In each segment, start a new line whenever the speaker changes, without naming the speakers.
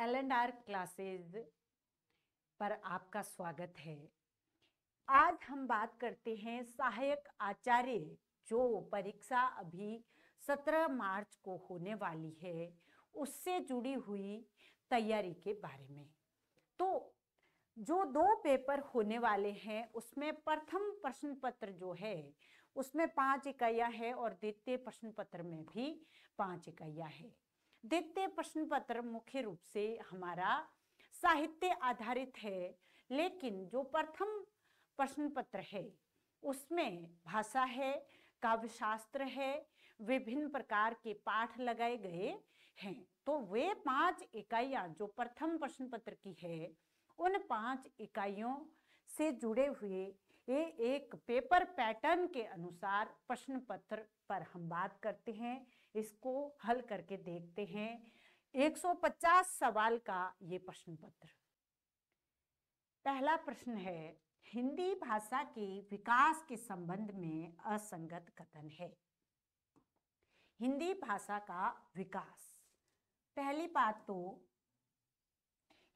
L and are classes पर आपका स्वागत है आज हम बात करते हैं सहायक आचार्य जो परीक्षा अभी 17 मार्च को होने वाली है उससे जुड़ी हुई तैयारी के बारे में तो जो दो पेपर होने वाले हैं उसमें प्रथम प्रश्न पत्र जो है उसमें पांच इकाइयां है और द्वितीय प्रश्न पत्र में भी पांच इकाइयां है द्वितीय प्रश्न पत्र मुख्य रूप से हमारा साहित्य आधारित है लेकिन जो प्रथम प्रश्न पत्र है उसमें भाषा है काव्य शास्त्र है विभिन्न प्रकार के पाठ लगाए गए हैं तो वे पांच इकाइयां जो प्रथम प्रश्न पत्र की है उन पांच इकाइयों से जुड़े हुए ये एक पेपर पैटर्न के अनुसार प्रश्न पत्र पर हम बात करते हैं इसको हल करके देखते हैं 150 सवाल का ये प्रश्न पत्र पहला प्रश्न है हिंदी भाषा के विकास के संबंध में असंगत कथन है हिंदी भाषा का विकास पहली बात तो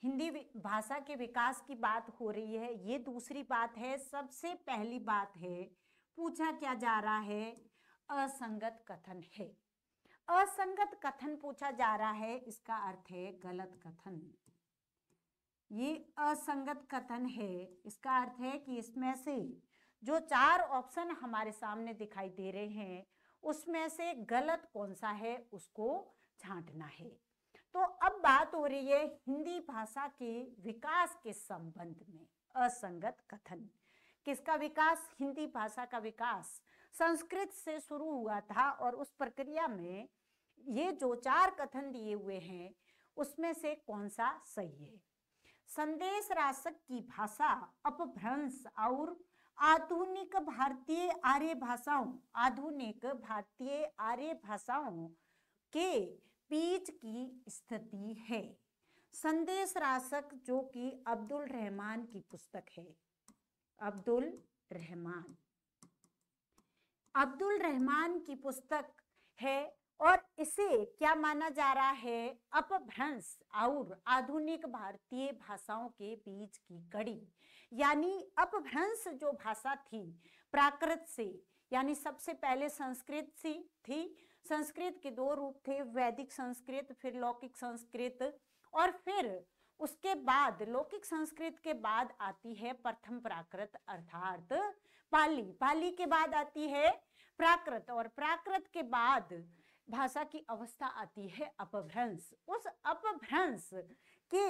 हिंदी भाषा के विकास की बात हो रही है ये दूसरी बात है सबसे पहली बात है पूछा क्या जा रहा है असंगत कथन है असंगत कथन पूछा जा रहा है इसका अर्थ है गलत कथन ये असंगत कथन है इसका अर्थ है कि इसमें से जो चार ऑप्शन हमारे सामने दिखाई दे रहे हैं उसमें से गलत कौन सा है उसको छांटना है तो अब बात हो रही है हिंदी भाषा के विकास के संबंध में असंगत कथन किसका विकास हिंदी भाषा का विकास संस्कृत से शुरू हुआ था और उस प्रक्रिया में ये जो चार कथन दिए हुए हैं उसमें से कौन सा सही है संदेश राशक की भाषा अपभ्रंश और आधुनिक भारतीय आर्य भाषाओं आधुनिक भारतीय आर्य भाषाओं के बीच की स्थिति है संदेश राशक जो कि अब्दुल रहमान की पुस्तक है अब्दुल रहमान अब्दुल रहमान की पुस्तक है और इसे क्या माना जा रहा है अपभ्रंश और आधुनिक भारतीय भाषाओं के बीच की कड़ी यानी अपभ्रंश जो भाषा थी प्राकृत से यानी सबसे पहले संस्कृत से थी संस्कृत के दो रूप थे वैदिक संस्कृत फिर लौकिक संस्कृत और फिर उसके बाद लौकिक संस्कृत के बाद आती है प्रथम प्राकृत अर्थात पाली पाली के बाद आती है प्राकृत और प्राकृत के बाद भाषा की अवस्था आती है अपभ्रंश उस अपभ्रंश के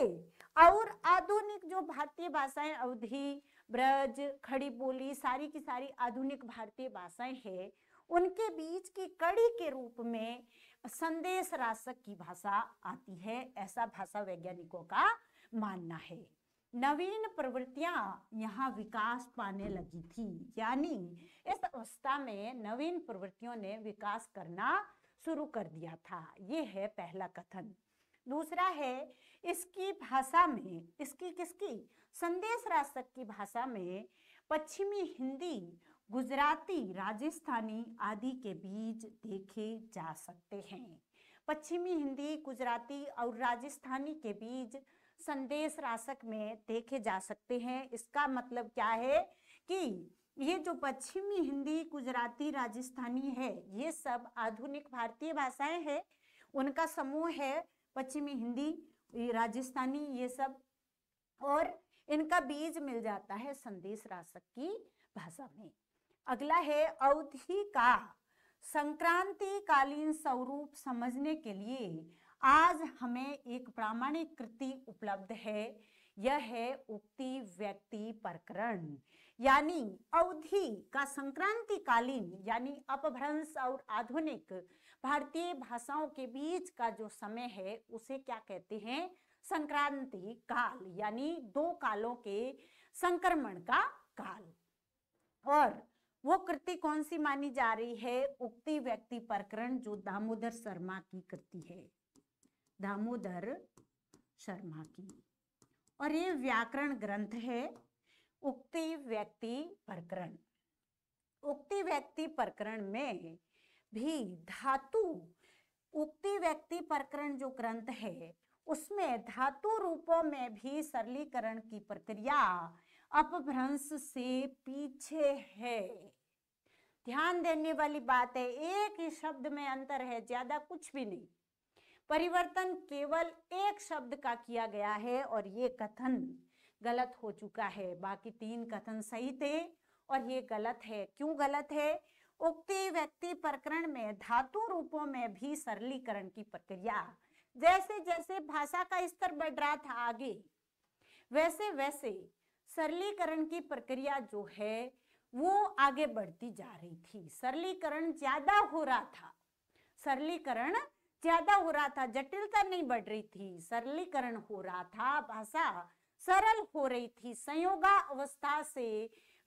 और आधुनिक जो भारतीय भाषाएं अवधि ब्रज खड़ी बोली सारी की सारी आधुनिक भारतीय भाषाएं हैं उनके बीच की कड़ी के रूप में संदेश रासक की भाषा आती है ऐसा भाषा वैज्ञानिकों का मानना है नवीन प्रवृत्तियां यहाँ विकास पाने लगी थी यानी इस अवस्था में नवीन प्रवृत्तियों ने विकास करना शुरू कर दिया था ये है पहला कथन दूसरा है इसकी भाषा में इसकी किसकी संदेश राशक की भाषा में पश्चिमी हिंदी गुजराती राजस्थानी आदि के बीज देखे जा सकते हैं पश्चिमी हिंदी गुजराती और राजस्थानी के बीज संदेश राशक में देखे जा सकते हैं इसका मतलब क्या है कि ये जो पश्चिमी हिंदी गुजराती राजस्थानी है ये सब आधुनिक भारतीय भाषाएं हैं उनका समूह है पश्चिमी हिंदी राजस्थानी ये सब और इनका बीज मिल जाता है संदेश राशक की भाषा में अगला है अवधि का संक्रांति कालीन स्वरूप समझने के लिए आज हमें एक प्रामाणिक कृति उपलब्ध है यह है उक्ति व्यक्ति प्रकरण यानी अवधि का संक्रांति कालीन यानी अपभ्रंश और आधुनिक भारतीय भाषाओं के बीच का जो समय है उसे क्या कहते हैं संक्रांति काल यानी दो कालों के संक्रमण का काल और वो कृति कौन सी मानी जा रही है उक्ति व्यक्ति प्रकरण जो दामोदर शर्मा की कृति है दामोदर शर्मा की और ये व्याकरण ग्रंथ है उक्ति व्यक्ति प्रकरण उक्ति व्यक्ति प्रकरण में भी धातु उक्ति व्यक्ति प्रकरण जो ग्रंथ है उसमें धातु रूपों में भी सरलीकरण की प्रक्रिया अपभ्रंश से पीछे है ध्यान देने वाली बात है एक ही शब्द में अंतर है ज्यादा कुछ भी नहीं परिवर्तन केवल एक शब्द का किया गया है और ये कथन गलत हो चुका है बाकी तीन कथन सही थे और ये गलत है क्यों गलत है उक्ति व्यक्ति प्रकरण में धातु रूपों में भी सरलीकरण की प्रक्रिया जैसे जैसे भाषा का स्तर बढ़ रहा था आगे वैसे वैसे सरलीकरण की प्रक्रिया जो है वो आगे बढ़ती जा रही थी सरलीकरण ज्यादा हो रहा था सरलीकरण ज्यादा हो रहा था जटिलता नहीं बढ़ रही थी सरलीकरण हो रहा था भाषा सरल हो रही थी संयोगा अवस्था से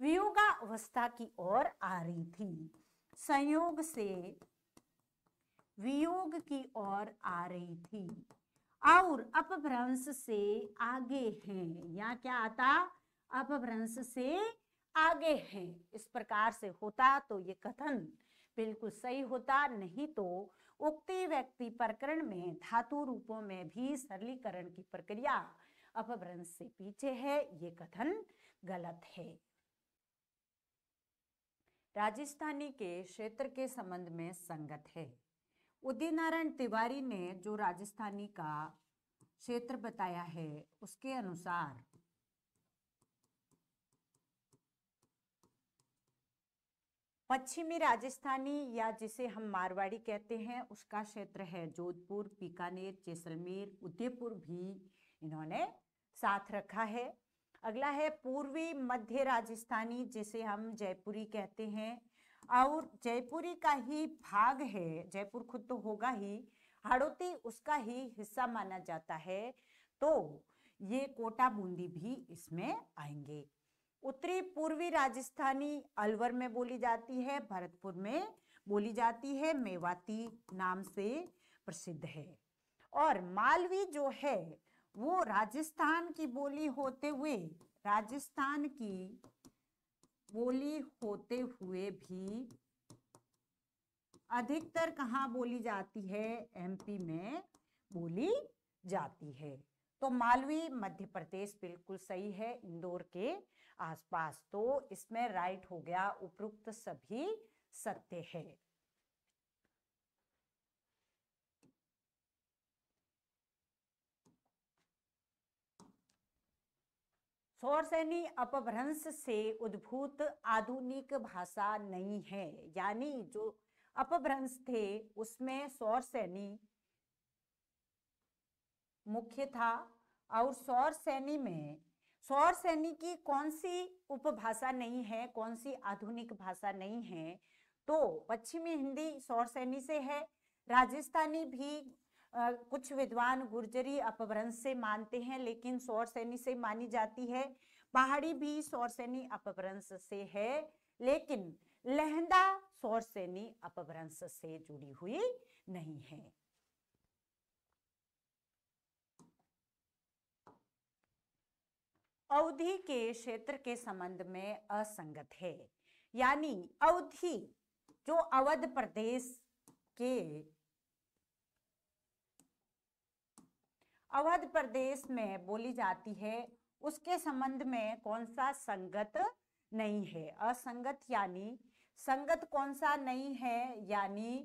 वियोगा अवस्था की ओर आ रही थी संयोग से वियोग की ओर आ रही थी और अपभ्रंश से आगे है यहाँ क्या आता अपभ्रंश से आगे है इस प्रकार से होता तो ये कथन बिल्कुल सही होता नहीं तो उक्ति व्यक्ति प्रकरण में धातु रूपों में भी सरलीकरण की प्रक्रिया अपभ्रंश से पीछे है ये कथन गलत है राजस्थानी के क्षेत्र के संबंध में संगत है उदय नारायण तिवारी ने जो राजस्थानी का क्षेत्र बताया है उसके अनुसार पश्चिमी राजस्थानी या जिसे हम मारवाड़ी कहते हैं उसका क्षेत्र है जोधपुर बीकानेर जैसलमेर उदयपुर भी इन्होंने साथ रखा है अगला है पूर्वी मध्य राजस्थानी जिसे हम जयपुरी कहते हैं और जयपुरी का ही भाग है जयपुर खुद तो होगा ही हड़ौती उसका ही हिस्सा माना जाता है तो ये कोटा बूंदी भी इसमें आएंगे उत्तरी पूर्वी राजस्थानी अलवर में बोली जाती है भरतपुर में बोली जाती है मेवाती नाम से प्रसिद्ध है और मालवी जो है वो राजस्थान की बोली होते हुए राजस्थान की बोली होते हुए भी अधिकतर कहाँ बोली जाती है एमपी में बोली जाती है तो मालवी मध्य प्रदेश बिल्कुल सही है इंदौर के आसपास तो इसमें राइट हो गया उपरोक्त सभी सत्य है सौरसैनी अपभ्रंश से उद्भूत आधुनिक भाषा नहीं है यानी जो अपभ्रंश थे उसमें सौरसैनी मुख्य था और सौर सैनी में सौर सैनी की कौन सी उपभाषा नहीं है कौन सी आधुनिक भाषा नहीं है तो पश्चिमी हिंदी सौर सैनी से है राजस्थानी भी आ, कुछ विद्वान गुर्जरी अपभ्रंश से मानते हैं लेकिन सौर सैनी से मानी जाती है पहाड़ी भी सौर सैनी अपभ्रंश से है लेकिन लहंदा सौर सैनी अपभ्रंश से जुड़ी हुई नहीं है अवधि के क्षेत्र के संबंध में असंगत है यानी अवधि जो अवध प्रदेश के अवध प्रदेश में बोली जाती है उसके संबंध में कौन सा संगत नहीं है असंगत यानी संगत कौन सा नहीं है यानी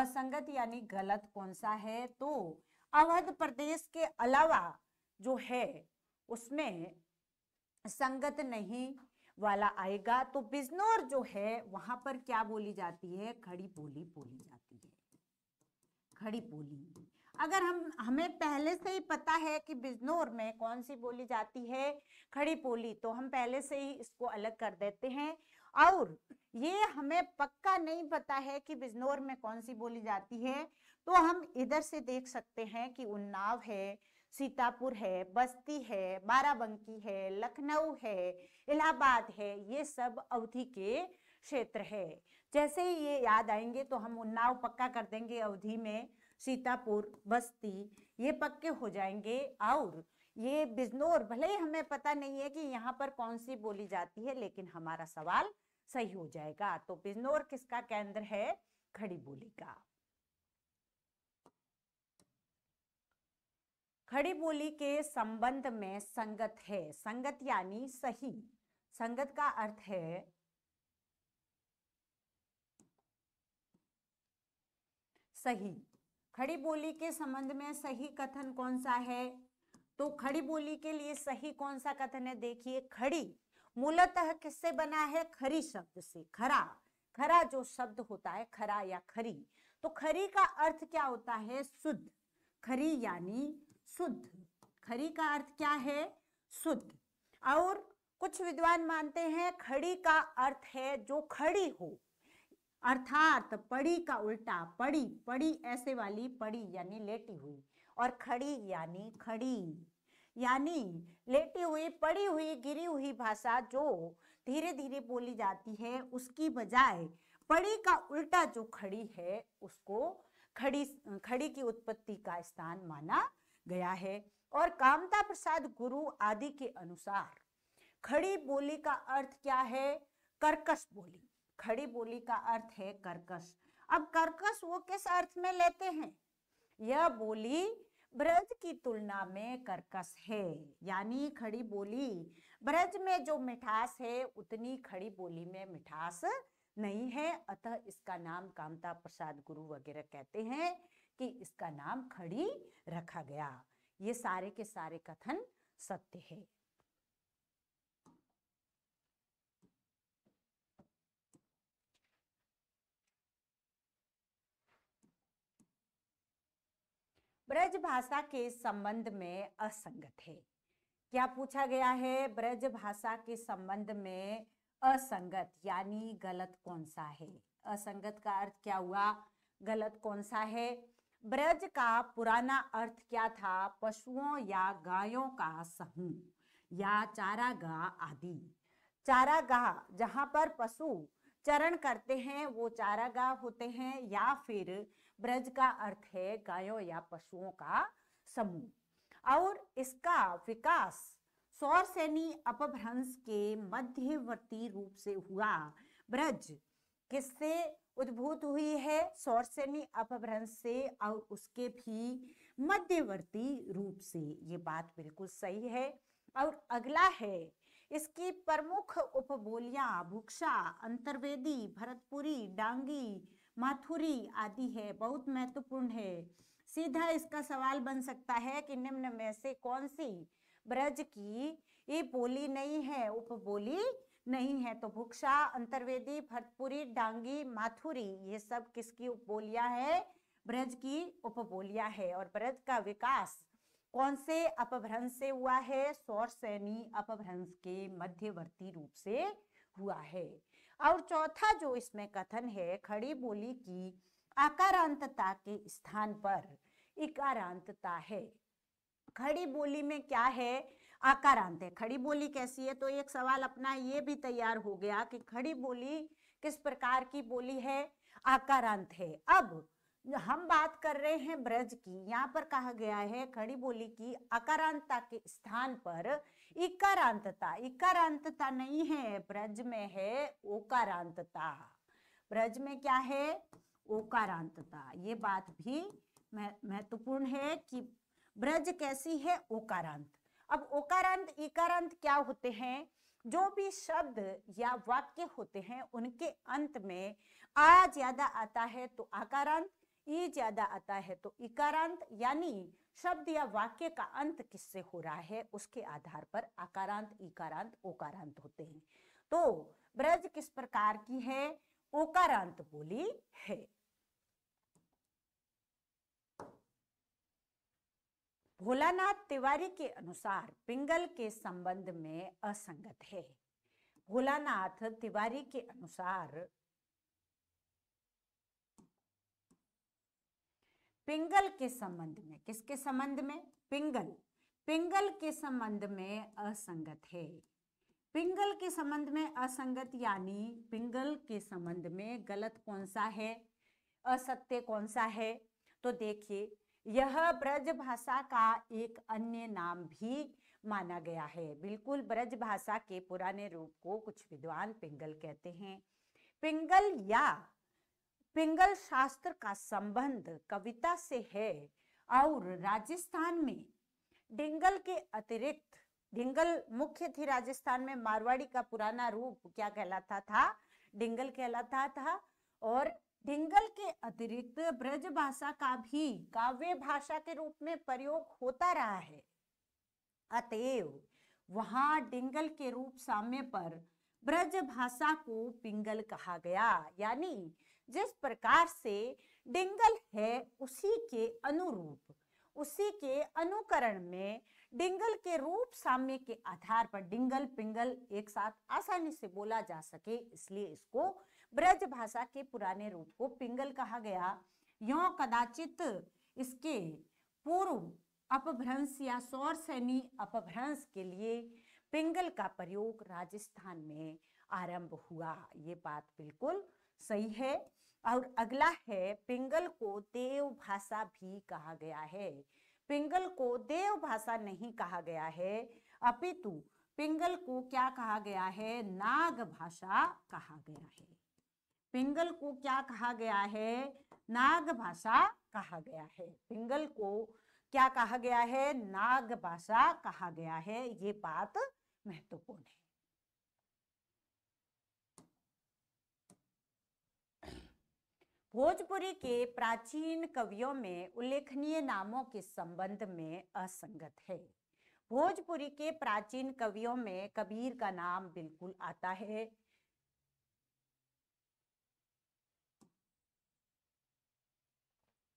असंगत यानी गलत कौन सा है तो अवध प्रदेश के अलावा जो है उसमें संगत नहीं वाला आएगा तो बिजनौर जो है वहां पर क्या बोली जाती है खड़ी बोली बोली जाती है खड़ी बोली अगर हम हमें पहले से ही पता है कि बिजनौर में कौन सी बोली जाती है खड़ी बोली तो हम पहले से ही इसको अलग कर देते हैं और ये हमें पक्का नहीं पता है कि बिजनौर में कौन सी बोली जाती है तो हम इधर से देख सकते हैं कि उन्नाव है सीतापुर है बस्ती है बाराबंकी है लखनऊ है इलाहाबाद है ये सब अवधि के क्षेत्र है जैसे ही ये याद आएंगे तो हम उन्नाव पक्का कर देंगे अवधि में सीतापुर बस्ती ये पक्के हो जाएंगे और ये बिजनौर भले ही हमें पता नहीं है कि यहाँ पर कौन सी बोली जाती है लेकिन हमारा सवाल सही हो जाएगा तो बिजनौर किसका केंद्र है खड़ी बोली का खड़ी बोली के संबंध में संगत है संगत यानी सही संगत का अर्थ है सही खड़ी बोली के संबंध में सही कथन कौन सा है तो खड़ी बोली के लिए सही कौन सा कथन है देखिए खड़ी मूलतः किससे बना है खरी शब्द से खरा खरा जो शब्द होता है खरा या खरी तो खरी का अर्थ क्या होता है शुद्ध खरी यानी शुद्ध खड़ी का अर्थ क्या है शुद्ध और कुछ विद्वान मानते हैं खड़ी का अर्थ है जो खड़ी हो अर्थात पड़ी का उल्टा पड़ी पड़ी ऐसे वाली पड़ी यानी लेटी हुई और खड़ी यानी खड़ी यानी लेटी हुई पड़ी हुई गिरी हुई भाषा जो धीरे धीरे बोली जाती है उसकी बजाय पड़ी का उल्टा जो खड़ी है उसको खड़ी खड़ी की उत्पत्ति का स्थान माना गया है और कामता प्रसाद गुरु आदि के अनुसार खड़ी बोली का अर्थ क्या है कर्कश बोली खड़ी बोली का अर्थ है कर्कश अब कर्कश वो किस अर्थ में लेते हैं यह बोली ब्रज की तुलना में कर्कश है यानी खड़ी बोली ब्रज में जो मिठास है उतनी खड़ी बोली में मिठास नहीं है अतः इसका नाम कामता प्रसाद गुरु वगैरह कहते हैं कि इसका नाम खड़ी रखा गया ये सारे के सारे कथन सत्य है ब्रज भाषा के संबंध में असंगत है क्या पूछा गया है ब्रज भाषा के संबंध में असंगत यानी गलत कौन सा है असंगत का अर्थ क्या हुआ गलत कौन सा है ब्रज का पुराना अर्थ क्या था पशुओं या गायों का समूह या चारागाह आदि चारागाह जहाँ पर पशु चरण करते हैं वो चारागाह होते हैं या फिर ब्रज का अर्थ है गायों या पशुओं का समूह और इसका विकास सौर सैनी अपभ्रंश के मध्यवर्ती रूप से हुआ ब्रज किससे उद्भूत हुई है सौरसेनी अपभ्रंश से और उसके भी मध्यवर्ती रूप से ये बात बिल्कुल सही है और अगला है इसकी प्रमुख उपबोलियां भुक्षा अंतर्वेदी भरतपुरी डांगी माथुरी आदि है बहुत महत्वपूर्ण है सीधा इसका सवाल बन सकता है कि निम्न में से कौन सी ब्रज की ये बोली नहीं है उपबोली नहीं है तो भुक्षा अंतर्वेदी भरतपुरी डांगी माथुरी ये सब किसकी उपबोलिया है ब्रज की उपबोलिया है और ब्रज का विकास कौन से अपभ्रंश से हुआ है सौर सैनी अपभ्रंश के मध्यवर्ती रूप से हुआ है और चौथा जो इसमें कथन है खड़ी बोली की आकारांतता के स्थान पर इकारांतता है खड़ी बोली में क्या है आकारांत है खड़ी बोली कैसी है तो एक सवाल अपना ये भी तैयार हो गया कि खड़ी बोली किस प्रकार की बोली है आकारांत है अब हम बात कर रहे हैं ब्रज की यहाँ पर कहा गया है खड़ी बोली की अकारांतता के स्थान पर इकारांतता इकारांतता नहीं है ब्रज में है ओकारांतता ब्रज में क्या है ओकारांतता ये बात भी महत्वपूर्ण है कि ब्रज कैसी है ओकारांत अब ओकारांत इकारांत क्या होते हैं जो भी शब्द या वाक्य होते हैं उनके अंत में आ ज्यादा आता है तो आकारांत ई ज्यादा आता है तो इकारांत यानी शब्द या वाक्य का अंत किससे हो रहा है उसके आधार पर आकारांत इकारांत ओकारांत होते हैं तो ब्रज किस प्रकार की है ओकारांत बोली है भोलानाथ तिवारी के अनुसार पिंगल के संबंध में असंगत है भोलानाथ तिवारी के अनुसार पिंगल के संबंध में किसके संबंध में पिंगल पिंगल के संबंध में असंगत है पिंगल के संबंध में असंगत यानी पिंगल के संबंध में गलत कौन सा है असत्य कौन सा है तो देखिए यह ब्रज भाषा का एक अन्य नाम भी माना गया है बिल्कुल ब्रज भाषा के पुराने रूप को कुछ विद्वान पिंगल कहते हैं पिंगल या पिंगल शास्त्र का संबंध कविता से है और राजस्थान में डिंगल के अतिरिक्त डिंगल मुख्य थी राजस्थान में मारवाड़ी का पुराना रूप क्या कहलाता था डिंगल कहलाता था और ढिंगल के अतिरिक्त ब्रज भाषा का भी काव्य भाषा के रूप में प्रयोग होता रहा है अतएव वहां डिंगल के रूप साम्य पर ब्रज भाषा को पिंगल कहा गया यानी जिस प्रकार से डिंगल है उसी के अनुरूप उसी के अनुकरण में डिंगल के रूप साम्य के आधार पर डिंगल पिंगल एक साथ आसानी से बोला जा सके इसलिए इसको ब्रज भाषा के पुराने रूप को पिंगल कहा गया यो कदाचित इसके पूर्व अपभ्रंश या सौर सैनी अपभ्रंश के लिए पिंगल का प्रयोग राजस्थान में आरंभ हुआ ये बात बिल्कुल सही है और अगला है पिंगल को देव भाषा भी कहा गया है पिंगल को देव भाषा नहीं कहा गया है अपितु पिंगल को क्या कहा गया है नाग भाषा कहा गया है पिंगल को क्या कहा गया है नाग भाषा कहा गया है पिंगल को क्या कहा गया है नाग भाषा कहा गया है ये बात महत्वपूर्ण है भोजपुरी के प्राचीन कवियों में उल्लेखनीय नामों के संबंध में असंगत है भोजपुरी के प्राचीन कवियों में कबीर का नाम बिल्कुल आता है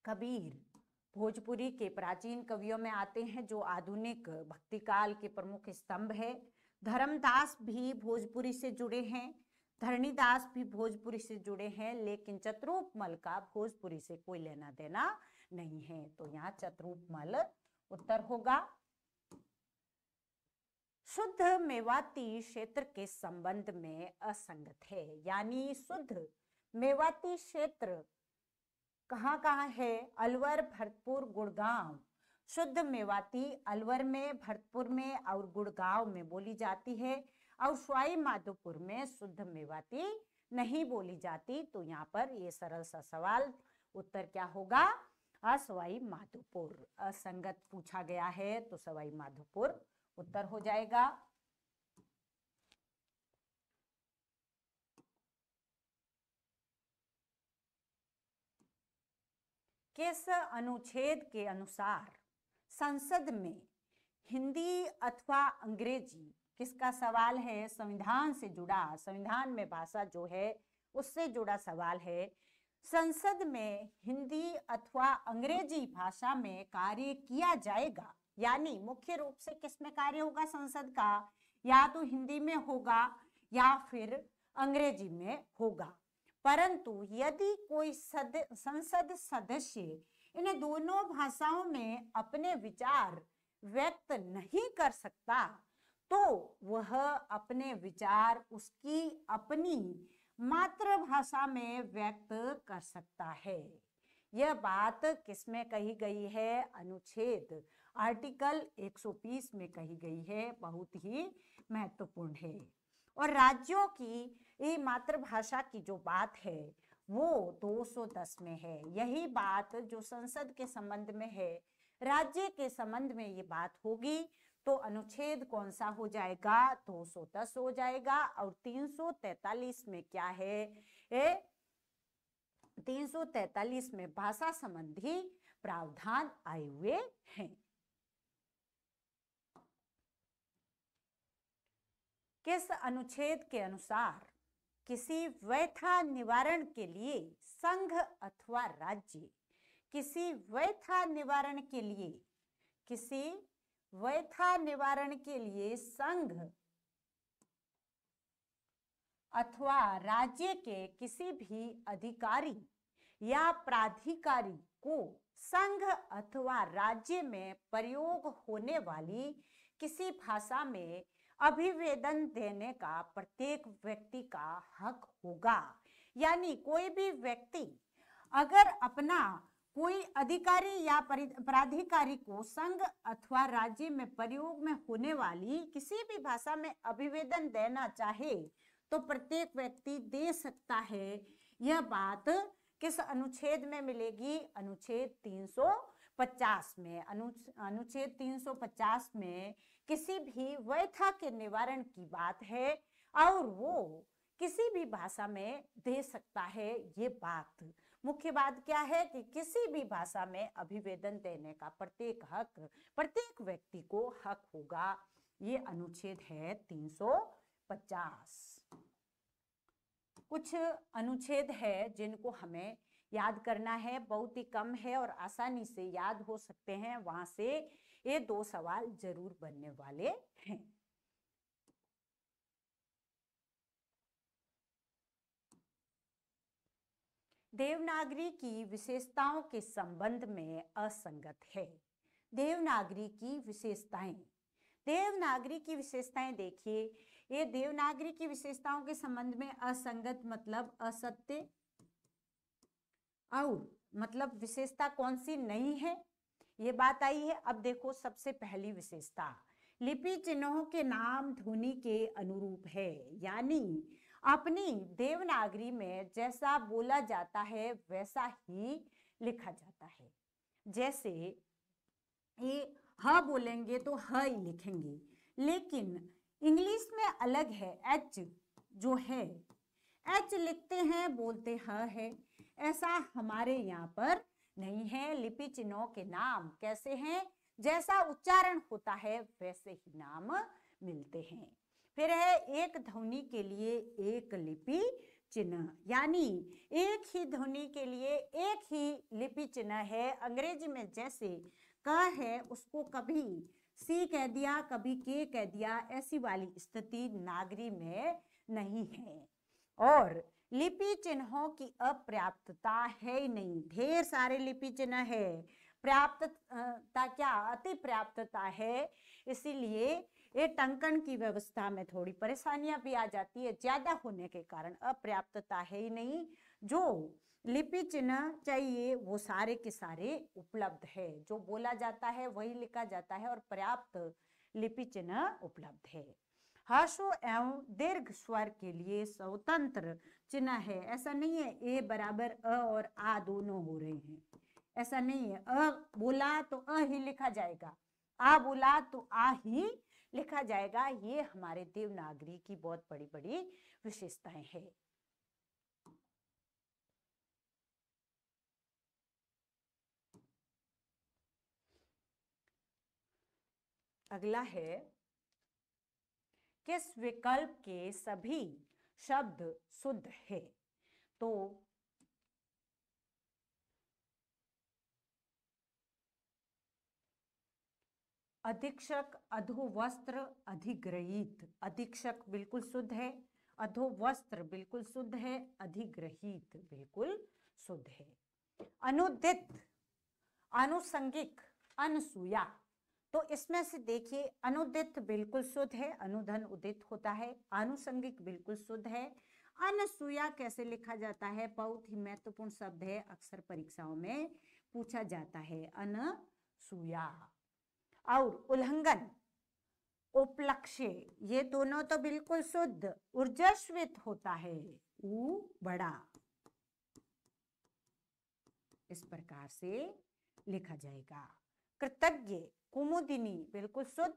कबीर भोजपुरी के प्राचीन कवियों में आते हैं जो आधुनिक भक्तिकाल के प्रमुख स्तंभ है धर्मदास भी भोजपुरी से जुड़े हैं धरणीदास भी भोजपुरी से जुड़े हैं लेकिन चतुरूपमल का भोजपुरी से कोई लेना देना नहीं है तो यहाँ चतुरूपमल उत्तर होगा शुद्ध मेवाती क्षेत्र के संबंध में असंगत है यानी शुद्ध मेवाती क्षेत्र कहाँ कहाँ है अलवर भरतपुर गुड़गांव शुद्ध मेवाती अलवर में भरतपुर में और गुड़गांव में बोली जाती है और स्वाई माधोपुर में शुद्ध मेवाती नहीं बोली जाती तो यहाँ पर ये सरल सा सवाल उत्तर क्या होगा असवाई माधोपुर असंगत पूछा गया है तो सवाई माधोपुर उत्तर हो जाएगा किस अनुच्छेद के अनुसार संसद में हिंदी अथवा अंग्रेजी किसका सवाल है संविधान से जुड़ा संविधान में भाषा जो है उससे जुड़ा सवाल है संसद में हिंदी अथवा अंग्रेजी भाषा में कार्य किया जाएगा यानी मुख्य रूप से किस में कार्य होगा संसद का या तो हिंदी में होगा या फिर अंग्रेजी में होगा परंतु यदि कोई सद, संसद सदस्य इन दोनों भाषाओं में अपने विचार व्यक्त नहीं कर सकता तो वह अपने विचार उसकी अपनी मातृभाषा में व्यक्त कर सकता है यह बात किसमें कही गई है अनुच्छेद आर्टिकल 120 में कही गई है बहुत ही महत्वपूर्ण है और राज्यों की ये मातृभाषा की जो बात है वो 210 में है यही बात जो संसद के संबंध में है राज्य के संबंध में ये बात होगी तो अनुच्छेद कौन सा हो जाएगा 210 हो जाएगा और 343 में क्या है ए 343 में भाषा संबंधी प्रावधान आए हुए हैं किस अनुच्छेद के अनुसार किसी व्यथा निवारण के लिए संघ अथवा राज्य किसी व्यथा निवारण के लिए किसी व्यथा निवारण के लिए संघ अथवा राज्य के किसी भी अधिकारी या प्राधिकारी को संघ अथवा राज्य में प्रयोग होने वाली किसी भाषा में अभिवेदन देने का प्रत्येक व्यक्ति का हक होगा यानी कोई भी व्यक्ति अगर अपना कोई अधिकारी या प्राधिकारी को संघ अथवा राज्य में प्रयोग में होने वाली किसी भी भाषा में अभिवेदन देना चाहे तो प्रत्येक व्यक्ति दे सकता है यह बात किस अनुच्छेद में मिलेगी अनुच्छेद 350 में अनुच्छेद 350 में किसी भी व्यथा के निवारण की बात है और वो किसी भी भाषा में दे सकता है ये बात मुख्य बात क्या है कि किसी भी भाषा में अभिवेदन देने का प्रत्येक हक प्रत्येक व्यक्ति को हक होगा ये अनुच्छेद है 350 कुछ अनुच्छेद है जिनको हमें याद करना है बहुत ही कम है और आसानी से याद हो सकते हैं वहां से ये दो सवाल जरूर बनने वाले हैं देवनागरी की विशेषताओं के संबंध में असंगत है देवनागरी की विशेषताएं देवनागरी की विशेषताएं देखिए ये देवनागरी की विशेषताओं के संबंध में असंगत मतलब असत्य और मतलब विशेषता कौन सी नहीं है ये बात आई है अब देखो सबसे पहली विशेषता लिपि चिन्हों के नाम ध्वनि के अनुरूप है यानी अपनी देवनागरी में जैसा बोला जाता है वैसा ही लिखा जाता है जैसे ये ह बोलेंगे तो ह ही लिखेंगे लेकिन इंग्लिश में अलग है एच जो है एच लिखते हैं बोलते ह है ऐसा हमारे यहाँ पर नहीं है लिपि चिन्हों के नाम कैसे हैं जैसा उच्चारण होता है वैसे ही नाम मिलते हैं फिर है एक ध्वनि के लिए एक लिपि चिन्ह यानी एक ही ध्वनि के लिए एक ही लिपि चिन्ह है अंग्रेजी में जैसे क है उसको कभी सी कह दिया कभी के कह दिया ऐसी वाली स्थिति नागरी में नहीं है और लिपि चिन्हों की अपर्याप्तता है ही नहीं ढेर सारे लिपि चिन्ह है पर्याप्तता क्या अति पर्याप्तता है इसीलिए ये टंकन की व्यवस्था में थोड़ी परेशानियां भी आ जाती है ज्यादा होने के कारण अपर्याप्तता है ही नहीं जो लिपि चिन्ह चाहिए वो सारे के सारे उपलब्ध है जो बोला जाता है वही लिखा जाता है और पर्याप्त लिपि चिन्ह उपलब्ध है ह्रस्व एवं दीर्घ स्वर के लिए स्वतंत्र चिन्ह है ऐसा नहीं है ए बराबर अ और आ दोनों हो रहे हैं ऐसा नहीं है अ बोला तो अ ही लिखा जाएगा आ बोला तो आ ही लिखा जाएगा ये हमारे देवनागरी की बहुत बड़ी बड़ी विशेषताएं है अगला है किस विकल्प के सभी शब्द शुद्ध है तो अधीक्षक अधोवस्त्र अधिग्रहित अधीक्षक बिल्कुल शुद्ध है अधोवस्त्र बिल्कुल शुद्ध है अधिग्रहित बिल्कुल शुद्ध है अनुदित अनुसंगिक अनसुया तो इसमें से देखिए अनुदित बिल्कुल शुद्ध है अनुधन उदित होता है आनुषंगिक बिल्कुल शुद्ध है अनसुया कैसे लिखा जाता है बहुत ही महत्वपूर्ण शब्द है अक्सर परीक्षाओं में पूछा जाता है अनसुया और उल्लंघन उपलक्ष्य ये दोनों तो बिल्कुल शुद्ध ऊर्जस्वित होता है ऊ बड़ा इस प्रकार से लिखा जाएगा कृतज्ञ कुमुदिनी बिल्कुल शुद्ध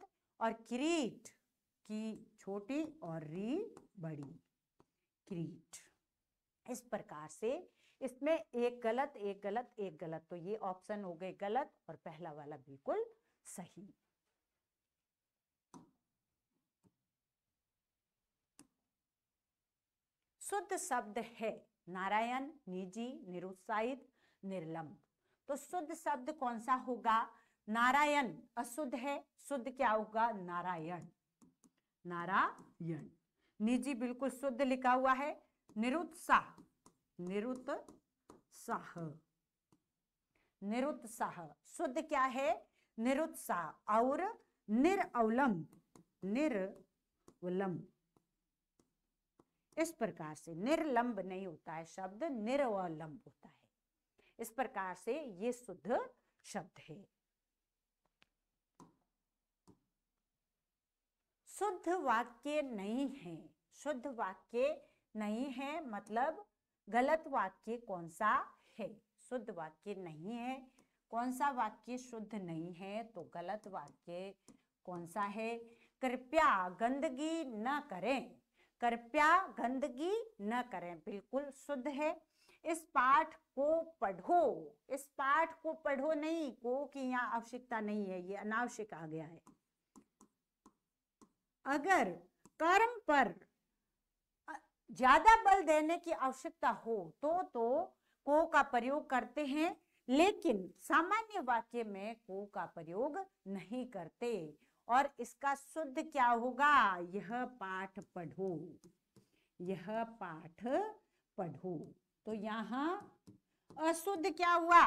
और क्रीट की छोटी और री बड़ी क्रीट इस प्रकार से इसमें एक गलत एक गलत एक गलत तो ये ऑप्शन हो गए गलत और पहला वाला बिल्कुल सही शुद्ध शब्द है नारायण निजी निरुत्साहित निर्लम्ब तो शुद्ध शब्द कौन सा होगा नारायण अशुद्ध है शुद्ध क्या होगा नारायण नारायण निजी बिल्कुल शुद्ध लिखा हुआ है निरुत्साह निरुत्साह निरुत्साह शुद्ध क्या है निरुत्साह और निरअवलम निरवलम इस प्रकार से निर्लंब नहीं होता है शब्द निर्वलंब होता है इस प्रकार से ये शुद्ध शब्द है शुद्ध वाक्य नहीं है शुद्ध वाक्य नहीं है मतलब गलत वाक्य कौन सा है शुद्ध वाक्य नहीं है कौन सा वाक्य शुद्ध नहीं है तो गलत वाक्य कौन सा है कृपया गंदगी न करें कृपया गंदगी न करें बिल्कुल शुद्ध है इस पाठ को पढ़ो इस पाठ को पढ़ो नहीं को कि यहाँ आवश्यकता नहीं है ये अनावश्यक आ गया है अगर कर्म पर ज्यादा बल देने की आवश्यकता हो तो तो को का प्रयोग करते हैं लेकिन सामान्य वाक्य में को का प्रयोग नहीं करते और इसका शुद्ध क्या होगा यह पाठ पढ़ो यह पाठ पढ़ो तो यहाँ अशुद्ध क्या हुआ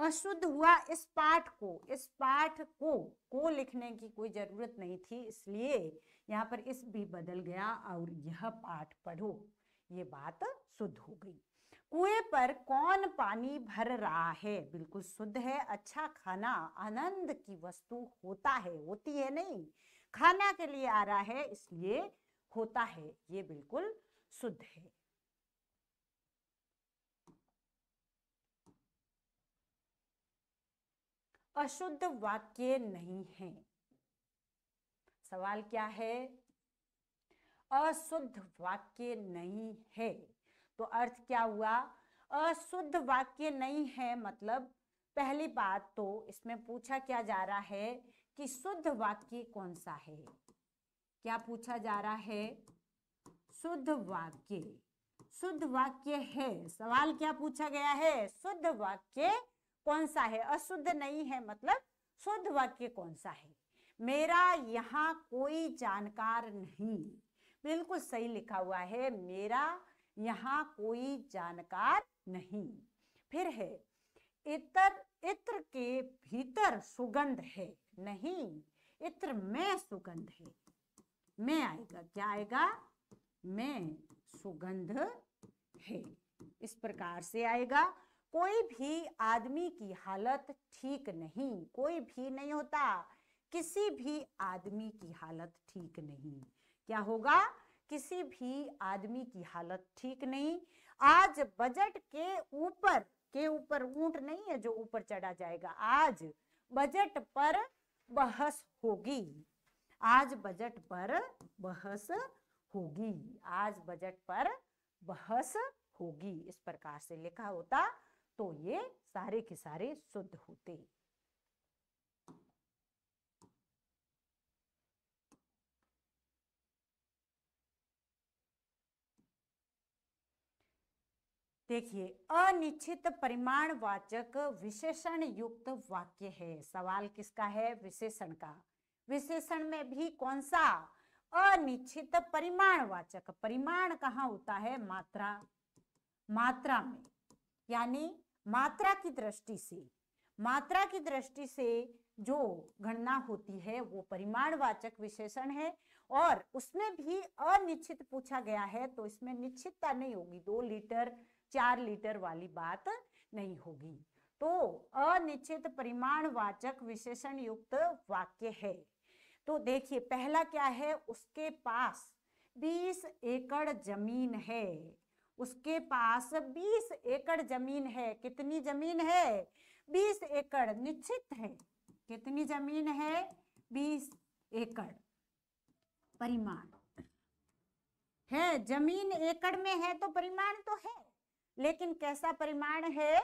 अशुद्ध हुआ इस पाठ को इस पाठ को को लिखने की कोई जरूरत नहीं थी इसलिए यहाँ पर इस भी बदल गया और यह पाठ पढ़ो ये बात शुद्ध हो गई कुएं पर कौन पानी भर रहा है बिल्कुल शुद्ध है अच्छा खाना आनंद की वस्तु होता है होती है नहीं खाना के लिए आ रहा है इसलिए होता है ये बिल्कुल शुद्ध है अशुद्ध वाक्य नहीं है सवाल क्या है अशुद्ध वाक्य नहीं है तो अर्थ क्या हुआ अशुद्ध वाक्य नहीं है मतलब पहली बात तो इसमें पूछा क्या जा रहा है कि शुद्ध वाक्य कौन सा है क्या पूछा जा रहा है शुद्ध वाक्य शुद्ध वाक्य है सवाल क्या पूछा गया है शुद्ध वाक्य कौन सा है अशुद्ध नहीं है मतलब शुद्ध वाक्य कौन सा है मेरा यहाँ कोई जानकार नहीं बिल्कुल सही लिखा हुआ है मेरा यहाँ कोई जानकार नहीं फिर है इतर इत्र के भीतर सुगंध है नहीं इत्र में सुगंध है में आएगा क्या आएगा मैं सुगंध है इस प्रकार से आएगा कोई भी आदमी की हालत ठीक नहीं कोई भी नहीं होता किसी भी आदमी की हालत ठीक नहीं क्या होगा किसी भी आदमी की हालत ठीक नहीं आज बजट के ऊपर के ऊपर ऊंट नहीं है जो ऊपर चढ़ा जाएगा आज बजट पर बहस होगी आज बजट पर बहस होगी आज बजट पर बहस होगी इस प्रकार से लिखा होता तो ये सारे के सारे शुद्ध होते देखिए अनिश्चित परिमाण वाचक विशेषण युक्त वाक्य है सवाल किसका है विशेषण का विशेषण में भी कौन सा अनिश्चित परिमाण वाचक परिमाण कहा होता है मात्रा मात्रा में यानी मात्रा की दृष्टि से मात्रा की दृष्टि से जो गणना होती है वो परिमाणवाचक विशेषण है और उसमें भी अनिश्चित पूछा गया है तो इसमें निश्चितता नहीं होगी दो लीटर चार लीटर वाली बात नहीं होगी तो अनिश्चित परिमाणवाचक विशेषण युक्त वाक्य है तो देखिए पहला क्या है उसके पास 20 एकड़ जमीन है उसके पास 20 एकड़ जमीन है कितनी जमीन है 20 एकड़ निश्चित है कितनी जमीन है 20 एकड़ परिमाण है जमीन एकड़ में है तो परिमाण तो है लेकिन कैसा परिमाण है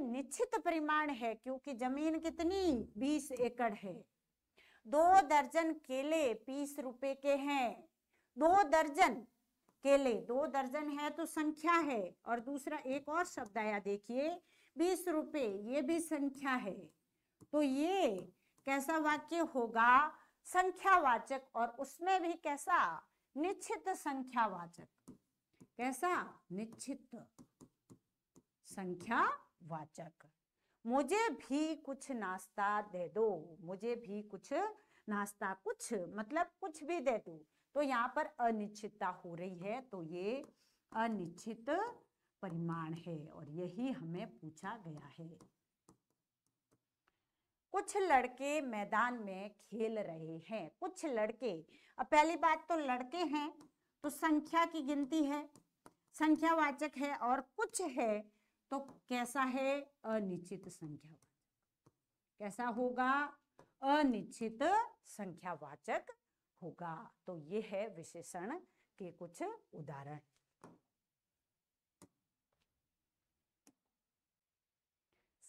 निश्चित परिमाण है क्योंकि जमीन कितनी 20 एकड़ है दो दर्जन केले बीस रुपए के हैं दो दर्जन केले दो दर्जन है तो संख्या है और दूसरा एक और शब्द आया देखिए बीस रुपए ये भी संख्या है तो ये कैसा वाक्य होगा संख्यावाचक और उसमें भी कैसा निश्चित संख्यावाचक कैसा निश्चित संख्यावाचक मुझे भी कुछ नाश्ता दे दो मुझे भी कुछ नाश्ता कुछ मतलब कुछ भी दे दो तो यहाँ पर अनिश्चितता हो रही है तो ये अनिश्चित परिमाण है और यही हमें पूछा गया है कुछ लड़के मैदान में खेल रहे हैं कुछ लड़के अब पहली बात तो लड़के हैं तो संख्या की गिनती है संख्यावाचक है और कुछ है तो कैसा है अनिश्चित संख्यावाचक कैसा होगा अनिश्चित संख्यावाचक होगा तो ये है विशेषण के कुछ उदाहरण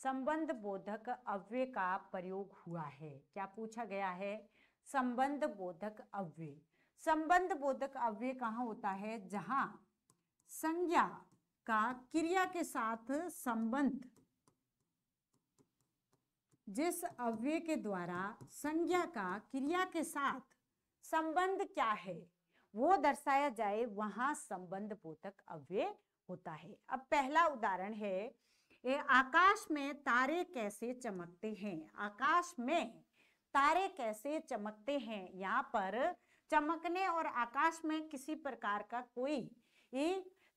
संबंध बोधक अव्यय का प्रयोग हुआ है क्या पूछा गया है संबंध बोधक अव्यय संबंध बोधक अव्यय कहा होता है जहा संज्ञा का क्रिया के साथ संबंध जिस अव्यय के द्वारा संज्ञा का क्रिया के साथ संबंध क्या है वो दर्शाया जाए वहां संबंध पोतक अव्यय होता है अब पहला उदाहरण है आकाश में तारे कैसे चमकते हैं आकाश में तारे कैसे चमकते हैं यहाँ पर चमकने और आकाश में किसी प्रकार का कोई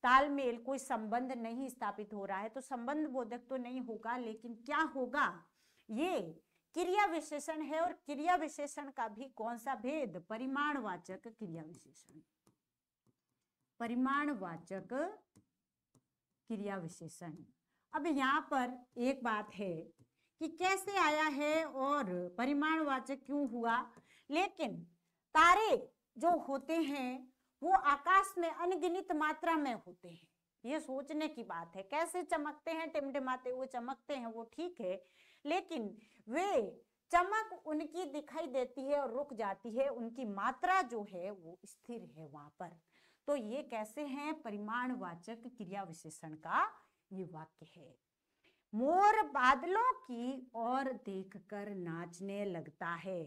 तालमेल कोई संबंध नहीं स्थापित हो रहा है तो संबंध बोधक तो नहीं होगा लेकिन क्या होगा ये क्रिया विशेषण है और क्रिया विशेषण का भी कौन सा भेद परिमाणवाचक क्रिया विशेषण परिमाणवाचक क्रिया विशेषण अब यहाँ पर एक बात है कि कैसे आया है और परिमाणवाचक क्यों हुआ लेकिन तारे जो होते हैं वो आकाश में अनगिनित मात्रा में होते हैं ये सोचने की बात है कैसे चमकते हैं टिमटिमाते हुए चमकते हैं वो ठीक है लेकिन वे चमक उनकी दिखाई देती है और रुक जाती है उनकी मात्रा जो है वो स्थिर है वहां पर तो ये कैसे हैं परिमाणवाचक क्रिया विशेषण का ये वाक्य है मोर बादलों की ओर देखकर नाचने लगता है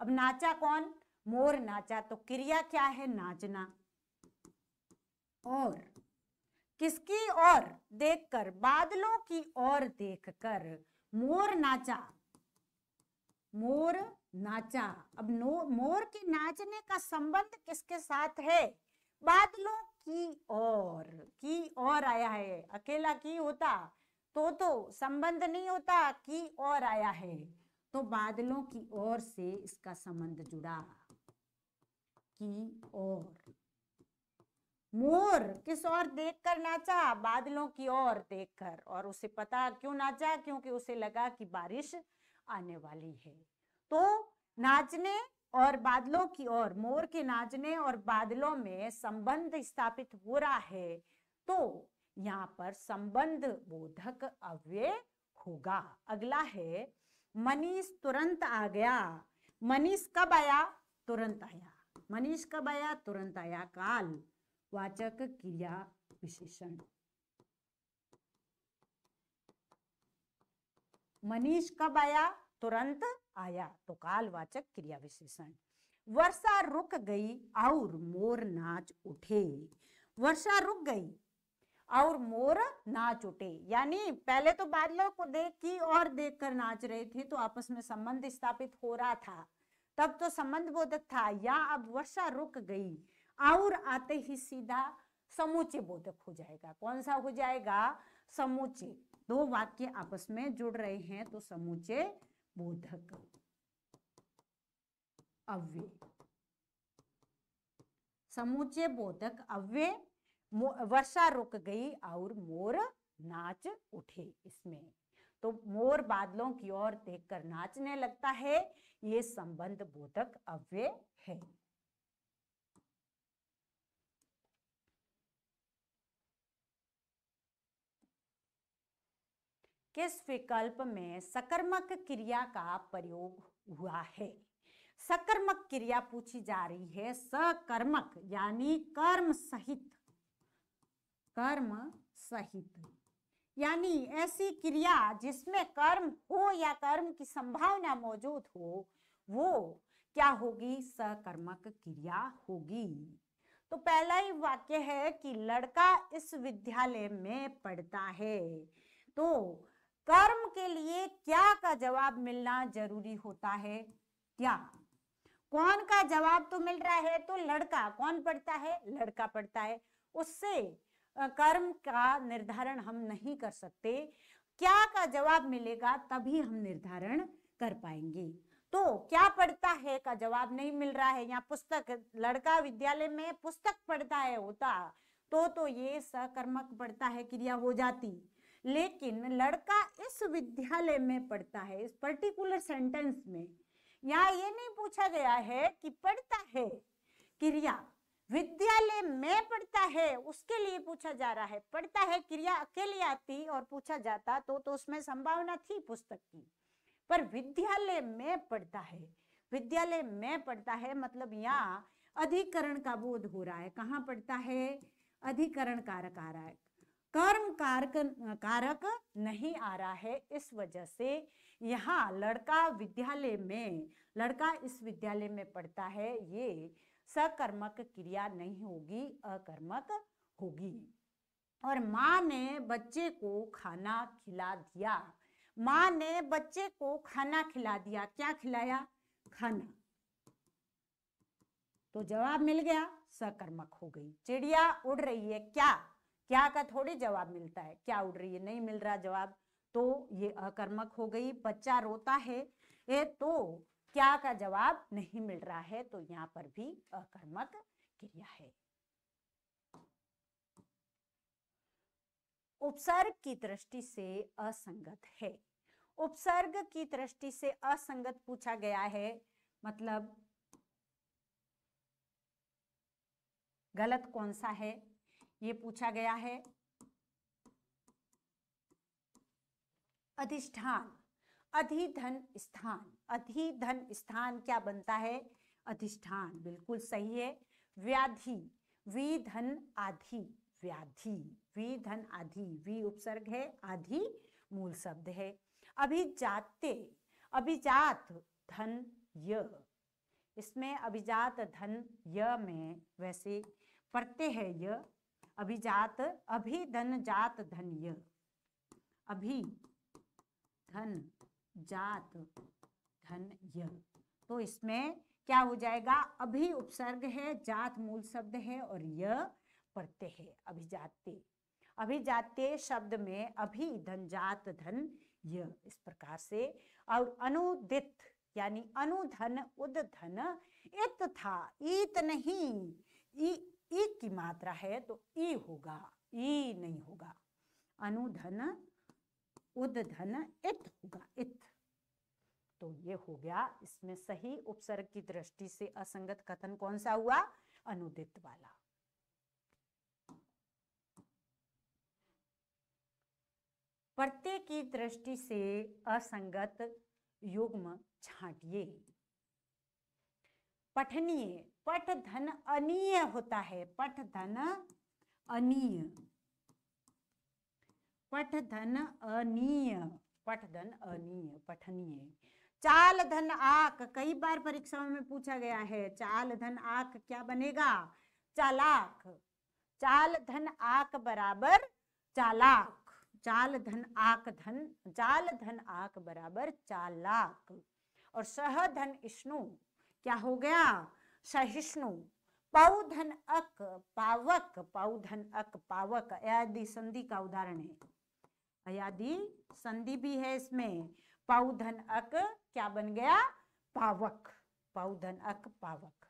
अब नाचा कौन मोर नाचा तो क्रिया क्या है नाचना और किसकी ओर देखकर बादलों की ओर देखकर मोर नाचा मोर नाचा अब नो मोर के नाचने का संबंध किसके साथ है बादलों की ओर की ओर आया है अकेला की होता तो तो संबंध नहीं होता की ओर आया है तो बादलों की ओर से इसका संबंध जुड़ा की ओर मोर किस और देखकर नाचा बादलों की ओर देखकर और उसे पता क्यों नाचा क्योंकि उसे लगा कि बारिश आने वाली है तो नाचने और बादलों की ओर मोर के नाचने और बादलों में संबंध स्थापित हो रहा है तो यहाँ पर संबंध बोधक अव्यय होगा अगला है मनीष तुरंत आ गया मनीष कब आया तुरंत आया मनीष कब आया तुरंत आया काल वाचक क्रिया विशेषण मनीष कब आया तुरंत आया तो कालवाचक क्रिया विशेषण वर्षा रुक गई और मोर नाच उठे वर्षा रुक गई और मोर नाच उठे यानी पहले तो बादलों को देख की और देख कर नाच रहे थे तो आपस में संबंध स्थापित हो रहा था तब तो संबंध बोधक था या अब वर्षा रुक गई और आते ही सीधा समूचे बोधक हो जाएगा कौन सा हो जाएगा समूचे दो वाक्य आपस में जुड़ रहे हैं तो समूचे बोधक अव्य समूचे बोधक अव्य वर्षा रुक गई और मोर नाच उठे इसमें तो मोर बादलों की ओर देखकर नाचने लगता है ये संबंध बोधक अव्य है किस विकल्प में सकर्मक क्रिया का प्रयोग हुआ है सकर्मक क्रिया पूछी जा रही है सकर्मक यानी कर्म सहित कर्म सहित यानी ऐसी क्रिया जिसमें कर्म हो या कर्म की संभावना मौजूद हो वो क्या होगी सकर्मक क्रिया होगी तो पहला ही वाक्य है कि लड़का इस विद्यालय में पढ़ता है तो कर्म के लिए क्या का जवाब मिलना जरूरी होता है क्या कौन का जवाब तो मिल रहा है तो लड़का कौन पढ़ता है लड़का पढ़ता है उससे कर्म का निर्धारण हम नहीं कर सकते क्या का जवाब मिलेगा तभी हम निर्धारण कर पाएंगे तो क्या पढ़ता है का जवाब नहीं मिल रहा है यहाँ पुस्तक लड़का विद्यालय में पुस्तक पढ़ता है होता तो तो ये सकर्मक पढ़ता है क्रिया हो जाती लेकिन लड़का इस विद्यालय में पढ़ता है इस पर्टिकुलर सेंटेंस में यहाँ ये नहीं पूछा गया है कि पढ़ता है क्रिया विद्यालय में पढ़ता है उसके लिए पूछा जा रहा है पढ़ता है क्रिया अकेली आती और पूछा जाता तो तो उसमें संभावना थी पुस्तक की पर विद्यालय में पढ़ता है विद्यालय में पढ़ता है मतलब यहाँ अधिकरण का बोध हो रहा है कहाँ पढ़ता है अधिकरण कारक आ रहा है कर्म कारक कारक नहीं आ रहा है इस वजह से यहाँ लड़का विद्यालय में लड़का इस विद्यालय में पढ़ता है ये सकर्मक क्रिया नहीं होगी अकर्मक होगी और माँ ने बच्चे को खाना खिला दिया माँ ने बच्चे को खाना खिला दिया क्या खिलाया खाना तो जवाब मिल गया सकर्मक हो गई चिड़िया उड़ रही है क्या क्या का थोड़ी जवाब मिलता है क्या उड़ रही है नहीं मिल रहा जवाब तो ये अकर्मक हो गई बच्चा रोता है ए तो क्या का जवाब नहीं मिल रहा है तो यहाँ पर भी अकर्मक क्रिया है उपसर्ग की दृष्टि से असंगत है उपसर्ग की दृष्टि से असंगत पूछा गया है मतलब गलत कौन सा है ये पूछा गया है अधिष्ठान अधिधन स्थान अधिधन स्थान क्या बनता है अधिष्ठान बिल्कुल सही है व्याधि विधन आधि व्याधि विधन आधि वि उपसर्ग है आधि मूल शब्द है अभिजाते अभिजात धन य इसमें अभिजात धन य में वैसे पढ़ते हैं य अभिजात अभी धन जात धन्य अभी धन जात धन्य तो इसमें क्या हो जाएगा अभी उपसर्ग है जात मूल शब्द है और य प्रत्यय है अभिजाते अभिजाते शब्द में अभी धन जात धन य इस प्रकार से और अनुदित यानी अनुधन उदधन इत था इत नहीं ई की मात्रा है तो ई होगा ई नहीं होगा अनुधन उदधन इत होगा इत तो ये हो गया इसमें सही उपसर्ग की दृष्टि से असंगत कथन कौन सा हुआ अनुदित वाला प्रत्यय की दृष्टि से असंगत युग्म छाटिए पठनीय पट धन अनीय होता है पट धन अनीय पट धन अनीय पट धन अनीय पठनीय चाल धन आक कई बार परीक्षाओं में पूछा गया है चाल धन आक क्या बनेगा चालाक चाल धन आक बराबर चालाक चाल धन आक धन चाल धन आक बराबर चालाक और सह धन विष्णु क्या हो गया सहिष्णु पौधन अक पावक पौधन अक पावक अयादि संधि का उदाहरण है अयादि संधि भी है इसमें पौधन अक क्या बन गया पावक पौधन अक पावक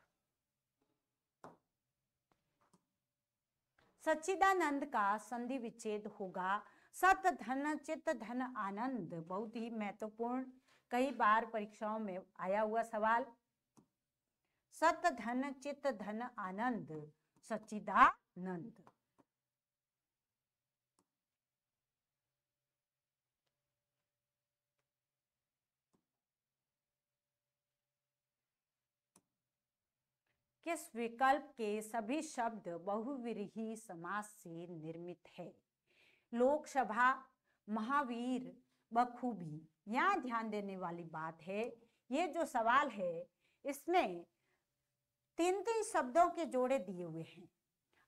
सच्चिदानंद का संधि विच्छेद होगा सत धन चित धन आनंद बहुत ही महत्वपूर्ण कई बार परीक्षाओं में आया हुआ सवाल सत धन चित धन आनंद सचिदानंद किस विकल्प के सभी शब्द बहुविरही समास से निर्मित है लोकसभा महावीर बखूबी यहाँ ध्यान देने वाली बात है ये जो सवाल है इसमें तीन तीन शब्दों के जोड़े दिए हुए हैं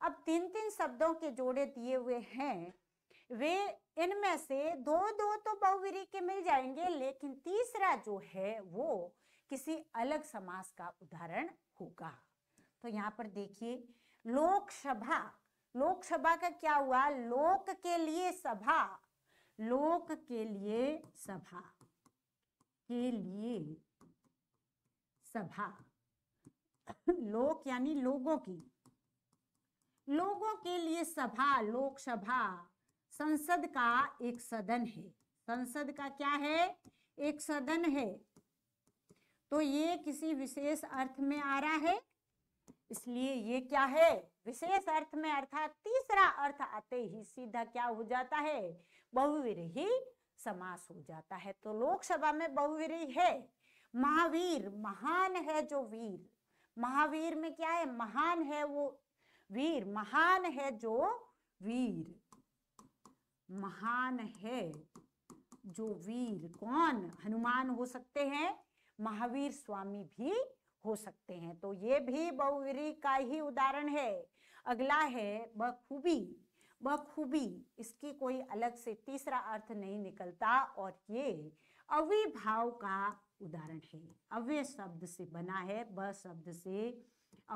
अब तीन तीन शब्दों के जोड़े दिए हुए हैं वे इनमें से दो दो तो बहुवीरी के मिल जाएंगे लेकिन तीसरा जो है वो किसी अलग समास का उदाहरण होगा तो यहाँ पर देखिए लोकसभा लोकसभा का क्या हुआ लोक के लिए सभा लोक के लिए सभा के लिए सभा लोक यानी लोगों की लोगों के लिए सभा लोकसभा संसद का एक सदन है संसद का क्या है एक सदन है तो ये किसी विशेष अर्थ में आ रहा है इसलिए ये क्या है विशेष अर्थ में अर्थात तीसरा अर्थ आते ही सीधा क्या हो जाता है बहुविरही समास हो जाता है तो लोकसभा में बहुवीर है महावीर महान है जो वीर महावीर में क्या है महान है वो वीर महान है जो वीर महान है जो वीर कौन हनुमान हो सकते हैं महावीर स्वामी भी हो सकते हैं तो ये भी बहुवीरी का ही उदाहरण है अगला है बखूबी बखूबी इसकी कोई अलग से तीसरा अर्थ नहीं निकलता और ये अविभाव का उदाहरण है अव्य शब्द से बना है ब शब्द से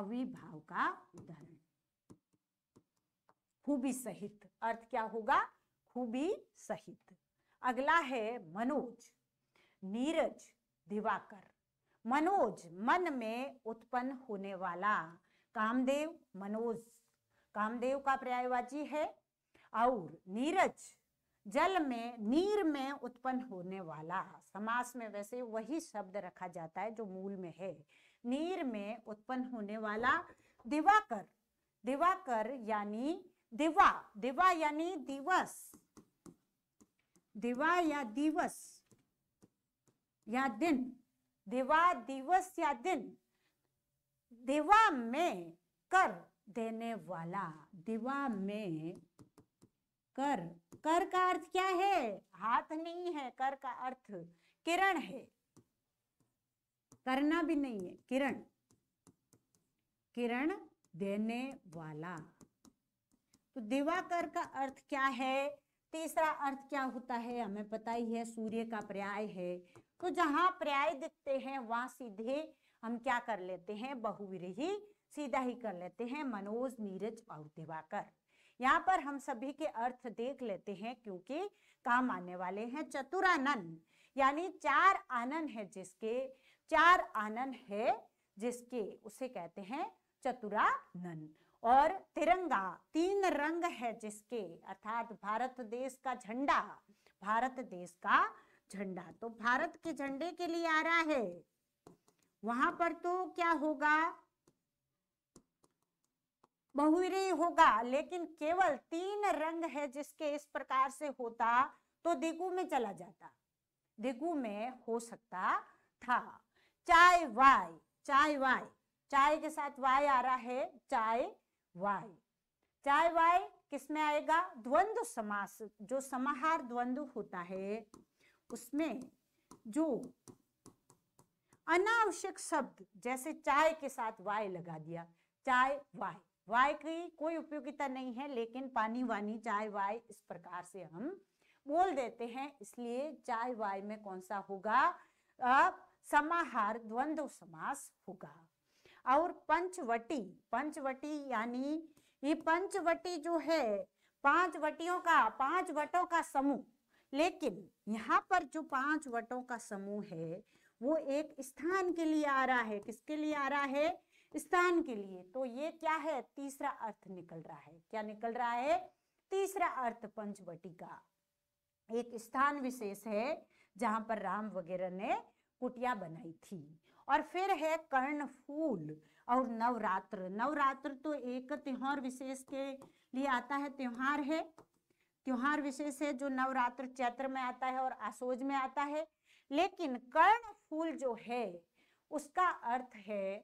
अविभाव का उदाहरण खूबी सहित अर्थ क्या होगा खूबी सहित अगला है मनोज नीरज दिवाकर मनोज मन में उत्पन्न होने वाला कामदेव मनोज कामदेव का पर्यायवाची है और नीरज जल में नीर में उत्पन्न होने वाला समास में वैसे वही शब्द रखा जाता है जो मूल में है नीर में उत्पन्न होने वाला दिवाकर दिवाकर यानी दिवा दिवा यानी दिवस दिवा या दिवस या दिन दिवा दिवस या दिन दिवा में कर देने वाला दिवा में कर कर का अर्थ क्या है हाथ नहीं है कर का अर्थ किरण है करना भी नहीं है किरण किरण देने वाला तो दिवाकर का अर्थ क्या है तीसरा अर्थ क्या होता है हमें पता ही है सूर्य का पर्याय है तो जहां पर्याय दिखते हैं वहां सीधे हम क्या कर लेते हैं बहुविरही सीधा ही कर लेते हैं मनोज नीरज और दिवाकर यहाँ पर हम सभी के अर्थ देख लेते हैं क्योंकि काम आने वाले हैं चतुरानंद यानी चार आनन है जिसके चार आनन है जिसके उसे कहते हैं चतुरानन और तिरंगा तीन रंग है जिसके अर्थात भारत देश का झंडा भारत देश का झंडा तो भारत के झंडे के लिए आ रहा है वहां पर तो क्या होगा बहुरी होगा लेकिन केवल तीन रंग है जिसके इस प्रकार से होता तो दिगू में चला जाता दिगु में हो सकता था चाय वाय चाय वाय चाय के साथ वाय आ रहा है चाय वाय चाय वाय किसमें आएगा द्वंद समास जो समाहार द्वंद होता है उसमें जो अनावश्यक शब्द जैसे चाय के साथ वाय लगा दिया चाय वाय वाय की कोई उपयोगिता नहीं है लेकिन पानी वानी चाय वाय इस प्रकार से हम बोल देते हैं इसलिए जाय वाय में कौन सा होगा समाहार द्वंद्व समास होगा और पंचवटी पंचवटी यानी ये पंचवटी जो है पांच वटियों का पांच वटों का समूह लेकिन यहाँ पर जो पांच वटों का समूह है वो एक स्थान के लिए आ रहा है किसके लिए आ रहा है स्थान के लिए तो ये क्या है तीसरा अर्थ निकल रहा है क्या निकल रहा है तीसरा अर्थ पंचवटी का एक स्थान विशेष है जहाँ पर राम वगैरह ने कुटिया बनाई थी और फिर है कर्ण फूल और नवरात्र नवरात्र तो एक त्योहार विशेष के लिए आता है त्योहार है त्योहार विशेष है जो नवरात्र चैत्र में आता है और आसोज में आता है लेकिन कर्ण फूल जो है उसका अर्थ है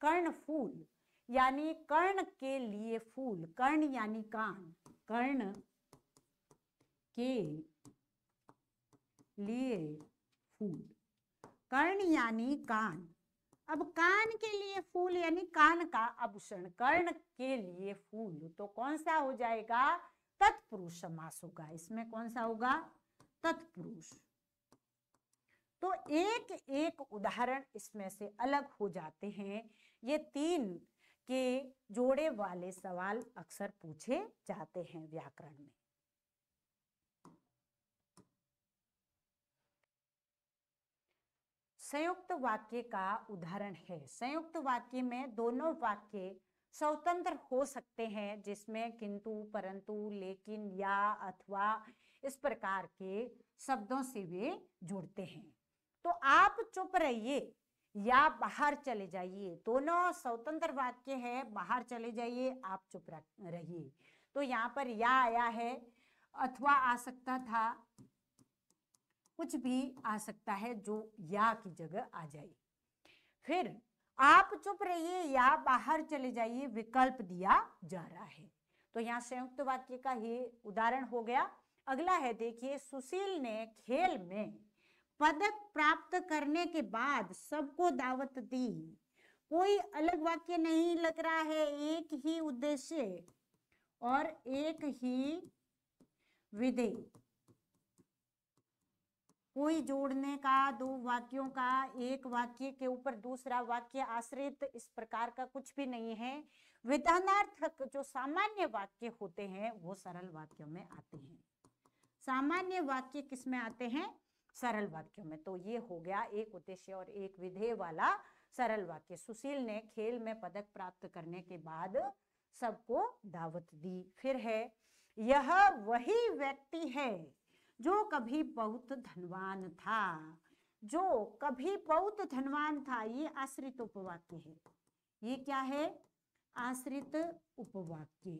कर्ण फूल यानी कर्ण के लिए फूल कर्ण यानी कान कर्ण के लिए फूल कर्ण यानी कान अब कान के लिए फूल यानी कान का आभूषण कर्ण के लिए फूल तो कौन सा हो जाएगा तत्पुरुष समास होगा इसमें कौन सा होगा तत्पुरुष तो एक एक उदाहरण इसमें से अलग हो जाते हैं ये तीन के जोड़े वाले सवाल अक्सर पूछे जाते हैं व्याकरण में संयुक्त वाक्य का उदाहरण है संयुक्त वाक्य में दोनों वाक्य स्वतंत्र हो सकते हैं जिसमें किंतु परंतु लेकिन या अथवा इस प्रकार के शब्दों से वे जुड़ते हैं तो आप चुप रहिए या बाहर चले जाइए दोनों स्वतंत्र वाक्य है बाहर चले जाइए आप चुप रहिए तो यहाँ पर या आया है अथवा आ सकता था कुछ भी आ सकता है जो या की जगह आ जाए फिर आप चुप रहिए या बाहर चले जाइए विकल्प दिया जा रहा है तो यहाँ संयुक्त वाक्य का ही उदाहरण हो गया अगला है देखिए सुशील ने खेल में पदक प्राप्त करने के बाद सबको दावत दी कोई अलग वाक्य नहीं लग रहा है एक ही उद्देश्य और एक ही विधेय कोई जोड़ने का दो वाक्यों का एक वाक्य के ऊपर दूसरा वाक्य आश्रित इस प्रकार का कुछ भी नहीं है विधानार्थक जो सामान्य वाक्य होते हैं वो सरल वाक्यों में आते हैं सामान्य वाक्य किस में आते हैं सरल वाक्यों में तो ये हो गया एक उद्देश्य और एक विधेय वाला सरल वाक्य सुशील ने खेल में पदक प्राप्त करने के बाद सबको दावत दी फिर है यह वही व्यक्ति है जो कभी बहुत धनवान था जो कभी बहुत धनवान था ये आश्रित उपवाक्य है ये क्या है आश्रित उपवाक्य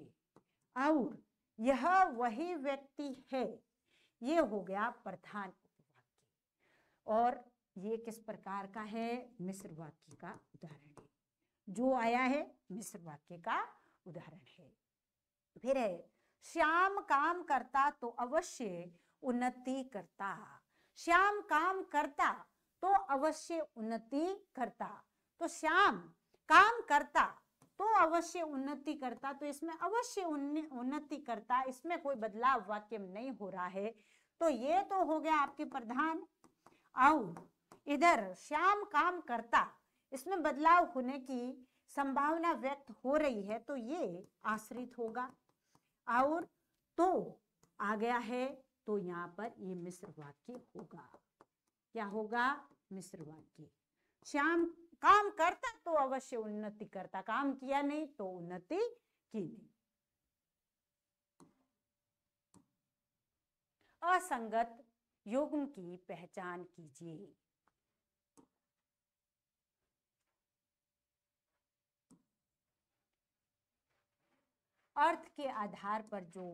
और यह वही व्यक्ति है ये हो गया प्रधान उपवाक्य और ये किस प्रकार का है मिश्र वाक्य का उदाहरण है जो आया है मिश्र वाक्य का उदाहरण है फिर है श्याम काम करता तो अवश्य उन्नति करता श्याम काम करता तो अवश्य उन्नति करता तो श्याम काम करता तो अवश्य उन्नति करता तो इसमें अवश्य उन्नति करता इसमें कोई बदलाव वाक्य में नहीं हो रहा है तो ये तो हो गया आपके प्रधान आओ इधर श्याम काम करता इसमें बदलाव होने की संभावना व्यक्त हो रही है तो ये आश्रित होगा और तो आ गया है तो यहाँ पर ये मिश्र वाक्य होगा क्या होगा मिश्र वाक्य श्याम काम करता तो अवश्य उन्नति करता काम किया नहीं तो उन्नति की नहीं असंगत युग्म की पहचान कीजिए अर्थ के आधार पर जो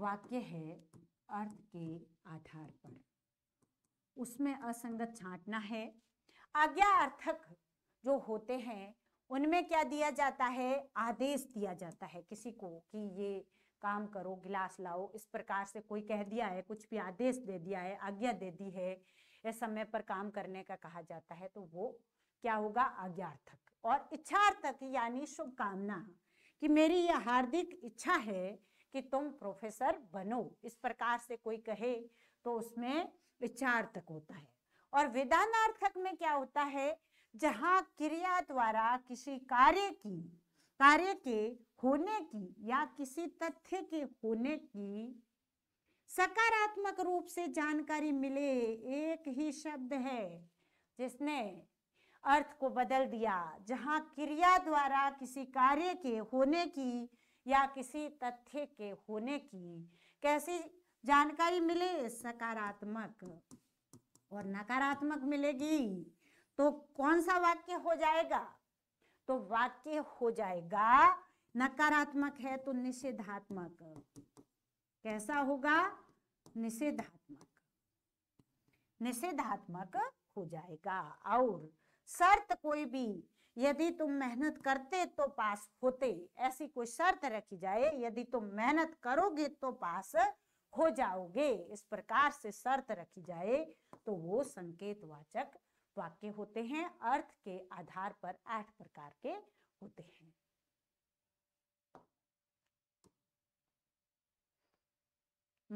वाक्य है अर्थ के आधार पर उसमें असंगत छांटना है आज्ञा अर्थक जो होते हैं उनमें क्या दिया जाता है आदेश दिया जाता है किसी को कि ये काम करो गिलास लाओ इस प्रकार से कोई कह दिया है कुछ भी आदेश दे दिया है आज्ञा दे दी है या समय पर काम करने का कहा जाता है तो वो क्या होगा आज्ञार्थक और इच्छार्थक यानी शुभकामना कि मेरी यह हार्दिक इच्छा है कि तुम प्रोफेसर बनो इस प्रकार से कोई कहे तो उसमें विचार्थक होता है और वेदानार्थक में क्या होता है जहाँ क्रिया द्वारा किसी कार्य की कार्य के होने की या किसी तथ्य के होने की सकारात्मक रूप से जानकारी मिले एक ही शब्द है जिसने अर्थ को बदल दिया जहाँ क्रिया द्वारा किसी कार्य के होने की या किसी तथ्य के होने की कैसी जानकारी मिले सकारात्मक और नकारात्मक मिलेगी तो कौन सा वाक्य हो जाएगा तो वाक्य हो जाएगा नकारात्मक है तो निषेधात्मक कैसा होगा निषेधात्मक निषेधात्मक हो जाएगा और शर्त कोई भी यदि तुम मेहनत करते तो पास होते ऐसी कोई शर्त रखी जाए यदि तुम मेहनत करोगे तो पास हो जाओगे इस प्रकार से शर्त रखी जाए तो वो संकेत वाचक वाक्य होते हैं अर्थ के आधार पर आठ प्रकार के होते हैं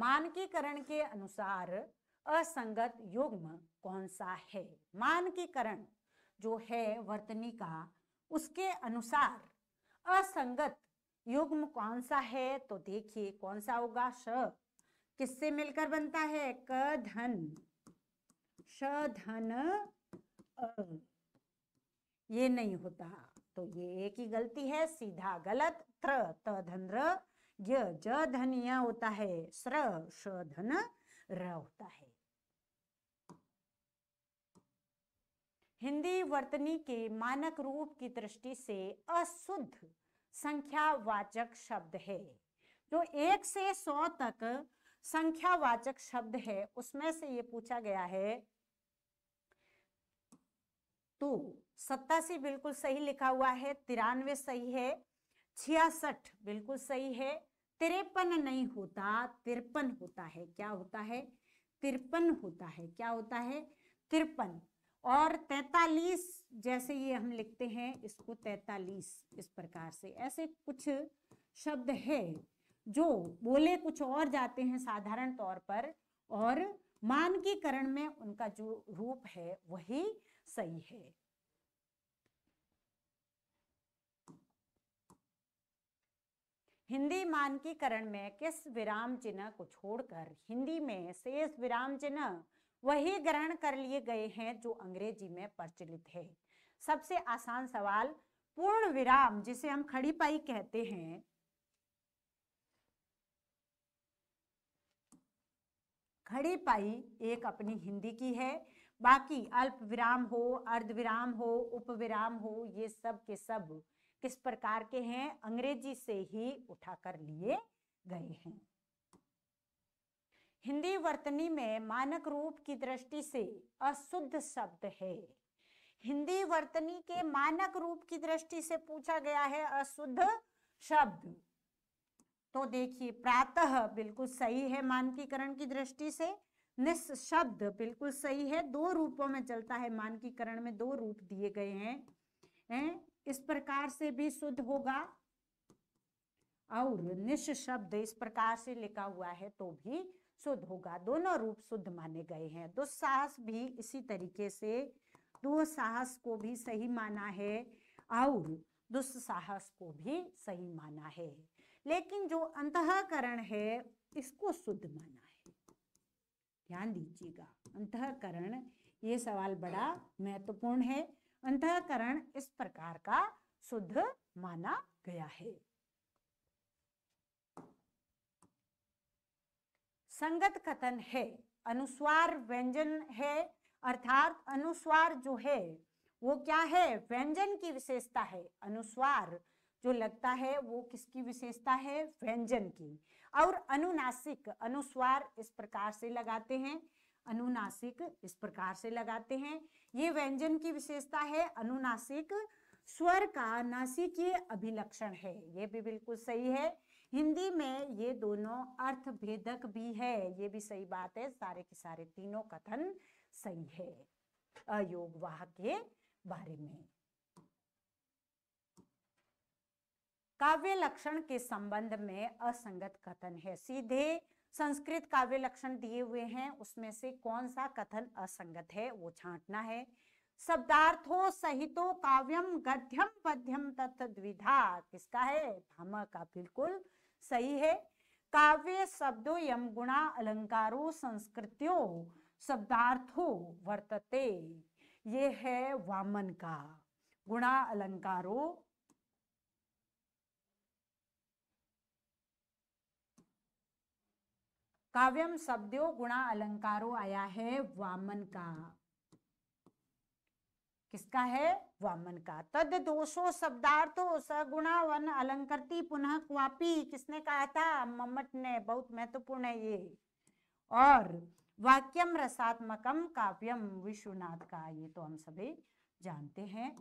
मानकीकरण के अनुसार असंगत युग्म कौन सा है मानकीकरण जो है वर्तनी का उसके अनुसार असंगत युग्म कौन सा है तो देखिए कौन सा होगा श किससे मिलकर बनता है क धन श धन अ ये नहीं होता तो ये एक ही गलती है सीधा गलत त्र त धन र ज धन होता है स्र श धन र होता है हिंदी वर्तनी के मानक रूप की दृष्टि से अशुद्ध संख्यावाचक शब्द है जो एक से सौ तक संख्यावाचक शब्द है उसमें से ये पूछा गया है तो सत्तासी बिल्कुल सही लिखा हुआ है तिरानवे सही है छियासठ बिल्कुल सही है तिरपन नहीं होता तिरपन होता है क्या होता है तिरपन होता है क्या होता है तिरपन और तैतालीस जैसे ये हम लिखते हैं इसको तैतालीस इस प्रकार से ऐसे कुछ शब्द है जो बोले कुछ और जाते हैं साधारण तौर पर और मानकीकरण में उनका जो रूप है वही सही है हिंदी मानकीकरण में किस विराम चिन्ह को छोड़कर हिंदी में शेष विराम चिन्ह वही ग्रहण कर लिए गए हैं जो अंग्रेजी में प्रचलित है सबसे आसान सवाल पूर्ण विराम जिसे हम खड़ी पाई कहते हैं खड़ी पाई एक अपनी हिंदी की है बाकी अल्प विराम हो अर्ध विराम हो उप विराम हो ये सब के सब किस प्रकार के हैं अंग्रेजी से ही उठाकर लिए गए हैं हिंदी वर्तनी में मानक रूप की दृष्टि से अशुद्ध शब्द है हिंदी वर्तनी के मानक रूप की दृष्टि से पूछा गया है अशुद्ध शब्द तो देखिए प्रातः बिल्कुल सही है मानकीकरण की दृष्टि से निशब्द बिल्कुल सही है दो रूपों में चलता है मानकीकरण में दो रूप दिए गए हैं हैं इस प्रकार से भी शुद्ध होगा और निशब्द इस प्रकार से लिखा हुआ है तो भी शुद्ध होगा दोनों रूप शुद्ध माने गए हैं दुस्साहस भी इसी तरीके से दुस्साहस को भी सही माना है और दुस्साहस को भी सही माना है लेकिन जो अंतकरण है इसको शुद्ध माना है ध्यान दीजिएगा अंतकरण ये सवाल बड़ा महत्वपूर्ण है अंतकरण इस प्रकार का शुद्ध माना गया है संगत कथन है अनुस्वार व्यंजन है अर्थात अनुस्वार जो है वो क्या है व्यंजन की विशेषता है अनुस्वार जो लगता है वो किसकी विशेषता है व्यंजन की और अनुनासिक अनुस्वार इस प्रकार से लगाते हैं अनुनासिक इस प्रकार से लगाते हैं ये व्यंजन की विशेषता है अनुनासिक स्वर का नासिकीय अभिलक्षण है ये भी बिल्कुल सही है हिंदी में ये दोनों अर्थ भेदक भी है ये भी सही बात है सारे के सारे तीनों कथन सही है अयोग वाह के बारे में काव्य लक्षण के संबंध में असंगत कथन है सीधे संस्कृत काव्य लक्षण दिए हुए हैं उसमें से कौन सा कथन असंगत है वो छांटना है शब्दार्थो सहितो काव्यम गद्यम पद्यम तथ द्विधा किसका है भामा का बिल्कुल सही है काव्य शब्दों यम गुणा अलंकारों संस्कृतियों शब्दार्थों वर्तते ये है वामन का गुणा अलंकारों काव्यम शब्दों गुणा अलंकारों आया है वामन का किसका है वामन का तद दोषो शब्दार्थो सगुणावन अलंकृति पुनः क्वापी किसने कहा था मम्मट ने बहुत महत्वपूर्ण है ये और वाक्यम रसात्मकम काव्यम विश्वनाथ का ये तो हम सभी जानते हैं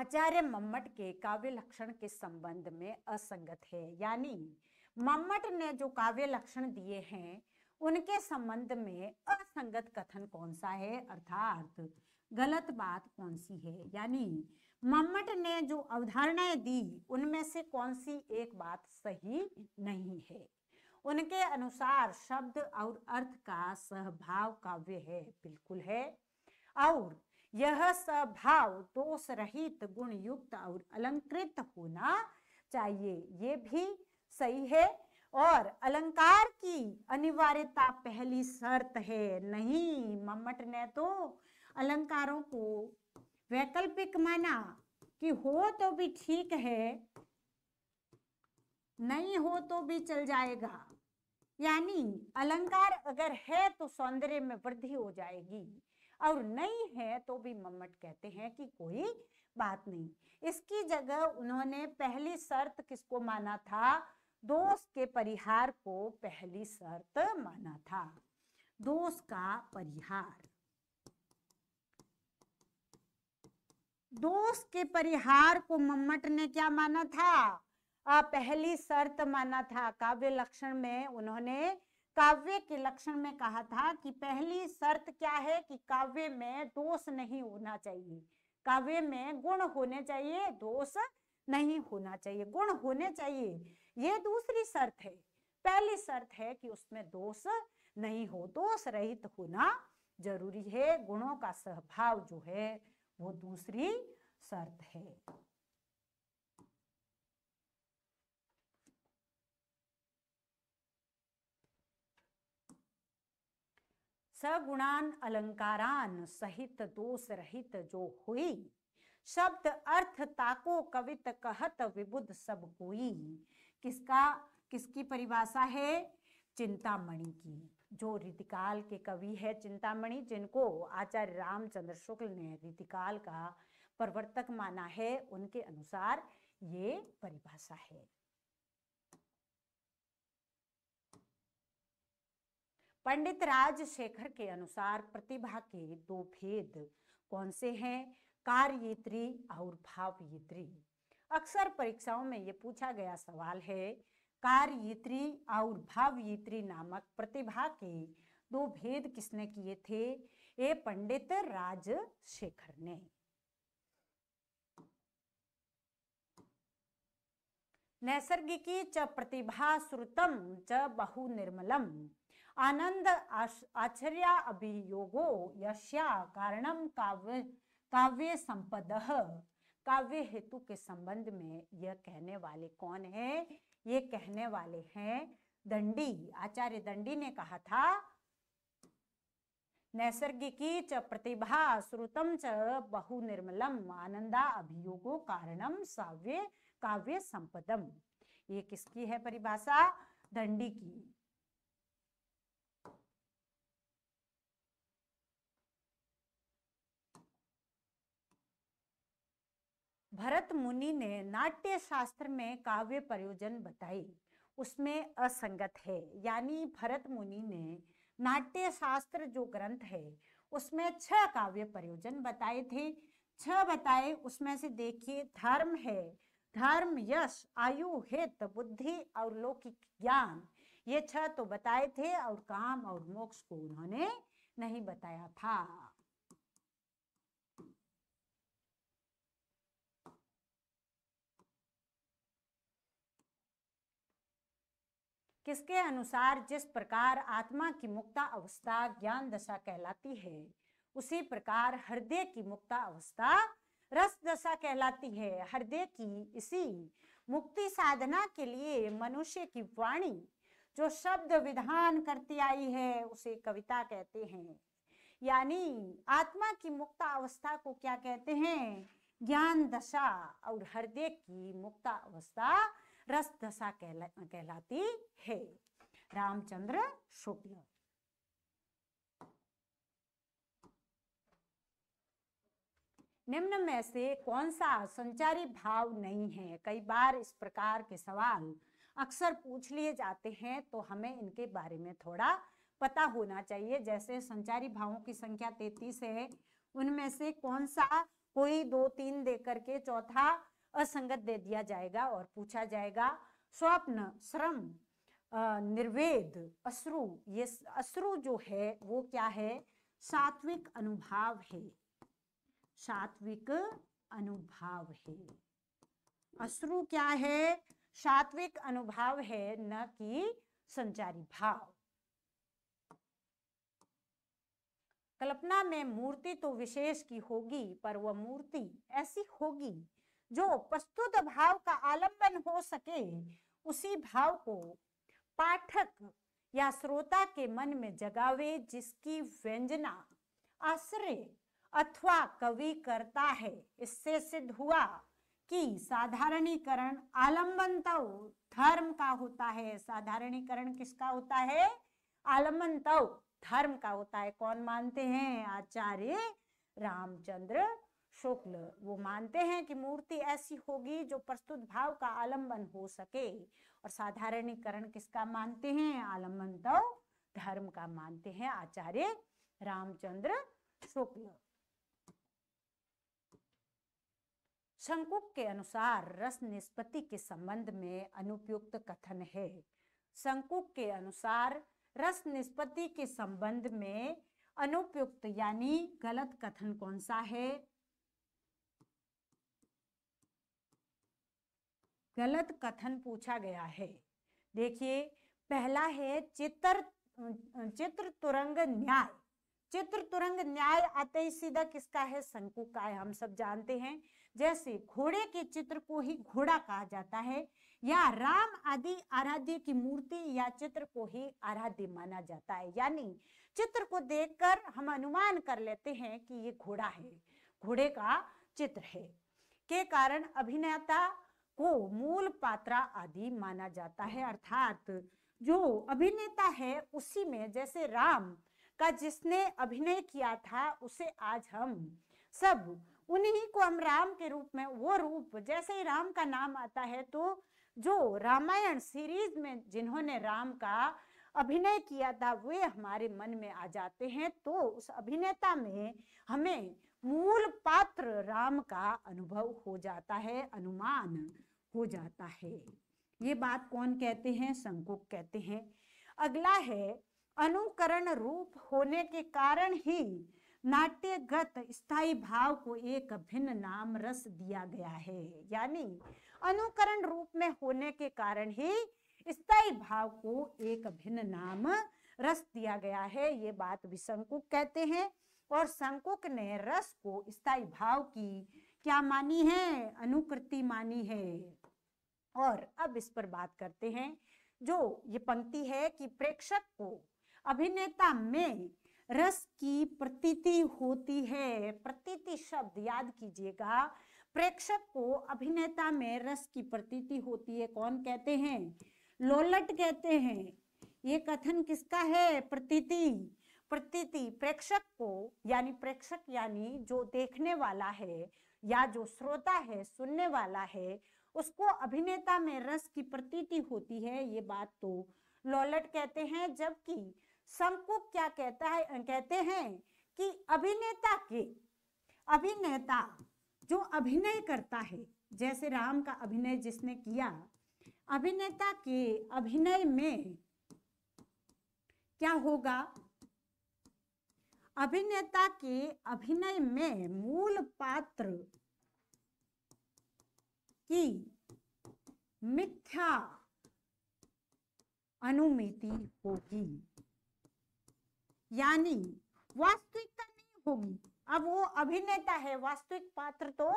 आचार्य मम्मट के काव्य लक्षण के संबंध में असंगत है यानी मम्मट ने जो काव्य लक्षण दिए हैं उनके संबंध में असंगत कथन कौन सा है अर्थात गलत बात कौन सी है यानी मम्मट ने जो अवधारणाएं दी उनमें से कौन सी एक बात सही नहीं है उनके अनुसार शब्द और अर्थ का सहभाव काव्य है बिल्कुल है और यह सहभाव दोष रहित गुण युक्त और अलंकृत होना चाहिए ये भी सही है और अलंकार की अनिवार्यता पहली शर्त है नहीं मम्मट ने तो अलंकारों को वैकल्पिक माना कि हो तो भी ठीक है नहीं हो तो भी चल जाएगा यानी अलंकार अगर है तो सौंदर्य में वृद्धि हो जाएगी और नहीं है तो भी मम्मट कहते हैं कि कोई बात नहीं इसकी जगह उन्होंने पहली शर्त किसको माना था दोष के परिहार को पहली शर्त माना था दोष का परिहार दोष के परिहार को मम्मट ने क्या माना था आ, पहली शर्त माना था काव्य लक्षण में उन्होंने काव्य के लक्षण में कहा था कि पहली शर्त क्या है कि काव्य में दोष नहीं होना चाहिए काव्य में गुण होने चाहिए दोष नहीं होना चाहिए गुण होने चाहिए ये दूसरी शर्त है पहली शर्त है कि उसमें दोष नहीं हो दोष रहित होना जरूरी है गुणों का स्वभाव जो है वो दूसरी शर्त है सगुणान अलंकारान सहित दोष रहित जो हुई शब्द अर्थ ताको कवित कहत विबुद्ध सब हुई किसका किसकी परिभाषा है चिंतामणि की जो रीतिकाल के कवि है चिंतामणि जिनको आचार्य रामचंद्र शुक्ल ने रीतिकाल का प्रवर्तक माना है उनके अनुसार ये परिभाषा है पंडित राजशेखर के अनुसार प्रतिभा के दो भेद कौन से हैं कार्ययत्री और भावयत्री अक्सर परीक्षाओं में ये पूछा गया सवाल है कार्ययित्री और भावयित्री नामक प्रतिभा के दो भेद किसने किए थे ये पंडित राज शेखर ने नैसर्गिकी च प्रतिभा श्रुतम च बहु निर्मलम आनंद आश्चर्य अभियोगो यश्या कारणम काव्य काव्य संपद काव्य हेतु के संबंध में यह कहने वाले कौन है ये कहने वाले हैं दंडी आचार्य दंडी ने कहा था नैसर्गिकी च प्रतिभा श्रुतम च बहु निर्मलम आनंदा अभियोगो कारणम साव्य काव्य संपदम ये किसकी है परिभाषा दंडी की भरत मुनि ने नाट्य शास्त्र में काव्य प्रयोजन बताई उसमें असंगत है यानी भरत मुनि ने नाट्य शास्त्र जो ग्रंथ है उसमें छह काव्य प्रयोजन बताए थे छह बताए उसमें से देखिए धर्म है धर्म यश आयु हित बुद्धि और लौकिक ज्ञान ये छह तो बताए थे और काम और मोक्ष को उन्होंने नहीं बताया था किसके अनुसार जिस प्रकार आत्मा की मुक्ता अवस्था ज्ञान दशा कहलाती है उसी प्रकार हृदय की मुक्ता अवस्था रस दशा कहलाती है हृदय की इसी मुक्ति साधना के लिए मनुष्य की वाणी जो शब्द विधान करती आई है उसे कविता कहते हैं यानी आत्मा की मुक्ता अवस्था को क्या कहते हैं ज्ञान दशा और हृदय की मुक्ता अवस्था रस दशा कहला, कहलाती है रामचंद्र शुक्ल निम्न में से कौन सा संचारी भाव नहीं है कई बार इस प्रकार के सवाल अक्सर पूछ लिए जाते हैं तो हमें इनके बारे में थोड़ा पता होना चाहिए जैसे संचारी भावों की संख्या तैतीस है उनमें से कौन सा कोई दो तीन देकर के चौथा असंगत दे दिया जाएगा और पूछा जाएगा स्वप्न श्रम निर्वेद अश्रु ये अश्रु जो है वो क्या है सात्विक अनुभाव है सात्विक अनुभाव है अश्रु क्या है सात्विक अनुभाव है न कि संचारी भाव कल्पना में मूर्ति तो विशेष की होगी पर वह मूर्ति ऐसी होगी जो प्रस्तुत भाव का आलंबन हो सके उसी भाव को पाठक या श्रोता के मन में जगावे जिसकी व्यंजना आश्रय अथवा कवि करता है इससे सिद्ध हुआ कि साधारणीकरण आलंबन तव धर्म का होता है साधारणीकरण किसका होता है आलंबन तव धर्म का होता है कौन मानते हैं आचार्य रामचंद्र शुक्ल वो मानते हैं कि मूर्ति ऐसी होगी जो प्रस्तुत भाव का आलंबन हो सके और साधारणीकरण किसका मानते हैं आलंबन तो धर्म का मानते हैं आचार्य रामचंद्र शुक्ल शंकुक के अनुसार रस निष्पत्ति के संबंध में अनुपयुक्त कथन है शंकुक के अनुसार रस निष्पत्ति के संबंध में अनुपयुक्त यानी गलत कथन कौन सा है गलत कथन पूछा गया है देखिए पहला है चित्र चित्र तुरंग न्याय चित्र तुरंग न्याय आते ही सीधा किसका है शंकु का है हम सब जानते हैं जैसे घोड़े के चित्र को ही घोड़ा कहा जाता है या राम आदि आराध्य की मूर्ति या चित्र को ही आराध्य माना जाता है यानी चित्र को देखकर हम अनुमान कर लेते हैं कि ये घोड़ा है घोड़े का चित्र है के कारण अभिनेता को मूल पात्रा आदि माना जाता है अर्थात जो अभिनेता है उसी में जैसे राम का जिसने अभिनय किया था उसे आज हम सब उन्हीं को हम राम के रूप में वो रूप जैसे ही राम का नाम आता है तो जो रामायण सीरीज में जिन्होंने राम का अभिनय किया था वे हमारे मन में आ जाते हैं तो उस अभिनेता में हमें मूल पात्र राम का अनुभव हो जाता है अनुमान हो जाता है ये बात कौन कहते हैं संकुक कहते हैं अगला है अनुकरण रूप होने के कारण ही नाट्यगत स्थाई भाव को एक भिन्न नाम रस दिया गया है यानी अनुकरण रूप में होने के कारण ही स्थाई भाव को एक भिन्न नाम रस दिया गया है ये बात विसंकुक कहते हैं और संकुक ने रस को स्थाई भाव की क्या मानी है अनुकृति मानी है और अब इस पर बात करते हैं जो ये पंक्ति है कि प्रेक्षक को अभिनेता में रस की प्रतीति होती है प्रतीति शब्द याद कीजिएगा प्रेक्षक को अभिनेता में रस की प्रतीति होती है कौन कहते हैं लोलट कहते हैं ये कथन किसका है प्रतीति प्रतीति प्रेक्षक को यानी प्रेक्षक यानी जो देखने वाला है या जो श्रोता है सुनने वाला है उसको अभिनेता में रस की प्रतीति होती है ये बात तो लॉलट कहते हैं जबकि शंकुक क्या कहता है कहते हैं कि अभिनेता के अभिनेता जो अभिनय करता है जैसे राम का अभिनय जिसने किया अभिनेता के अभिनय में क्या होगा अभिनेता के अभिनय में मूल पात्र की मिथ्या अनुमिति होगी यानी वास्तविकता नहीं होगी अब वो अभिनेता है वास्तविक पात्र तो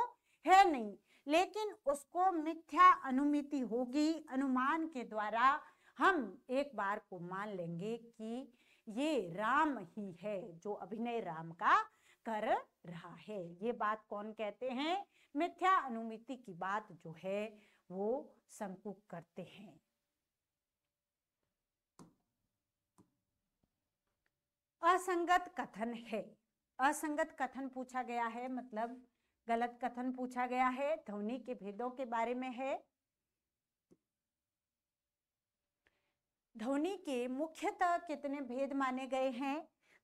है नहीं लेकिन उसको मिथ्या अनुमिति होगी अनुमान के द्वारा हम एक बार को मान लेंगे कि ये राम ही है जो अभिनय राम का कर रहा है ये बात कौन कहते हैं मिथ्या अनुमिति की बात जो है वो संकुक करते हैं असंगत कथन है असंगत कथन पूछा गया है मतलब गलत कथन पूछा गया है ध्वनि के भेदों के बारे में है ध्वनि के मुख्यतः कितने भेद माने गए हैं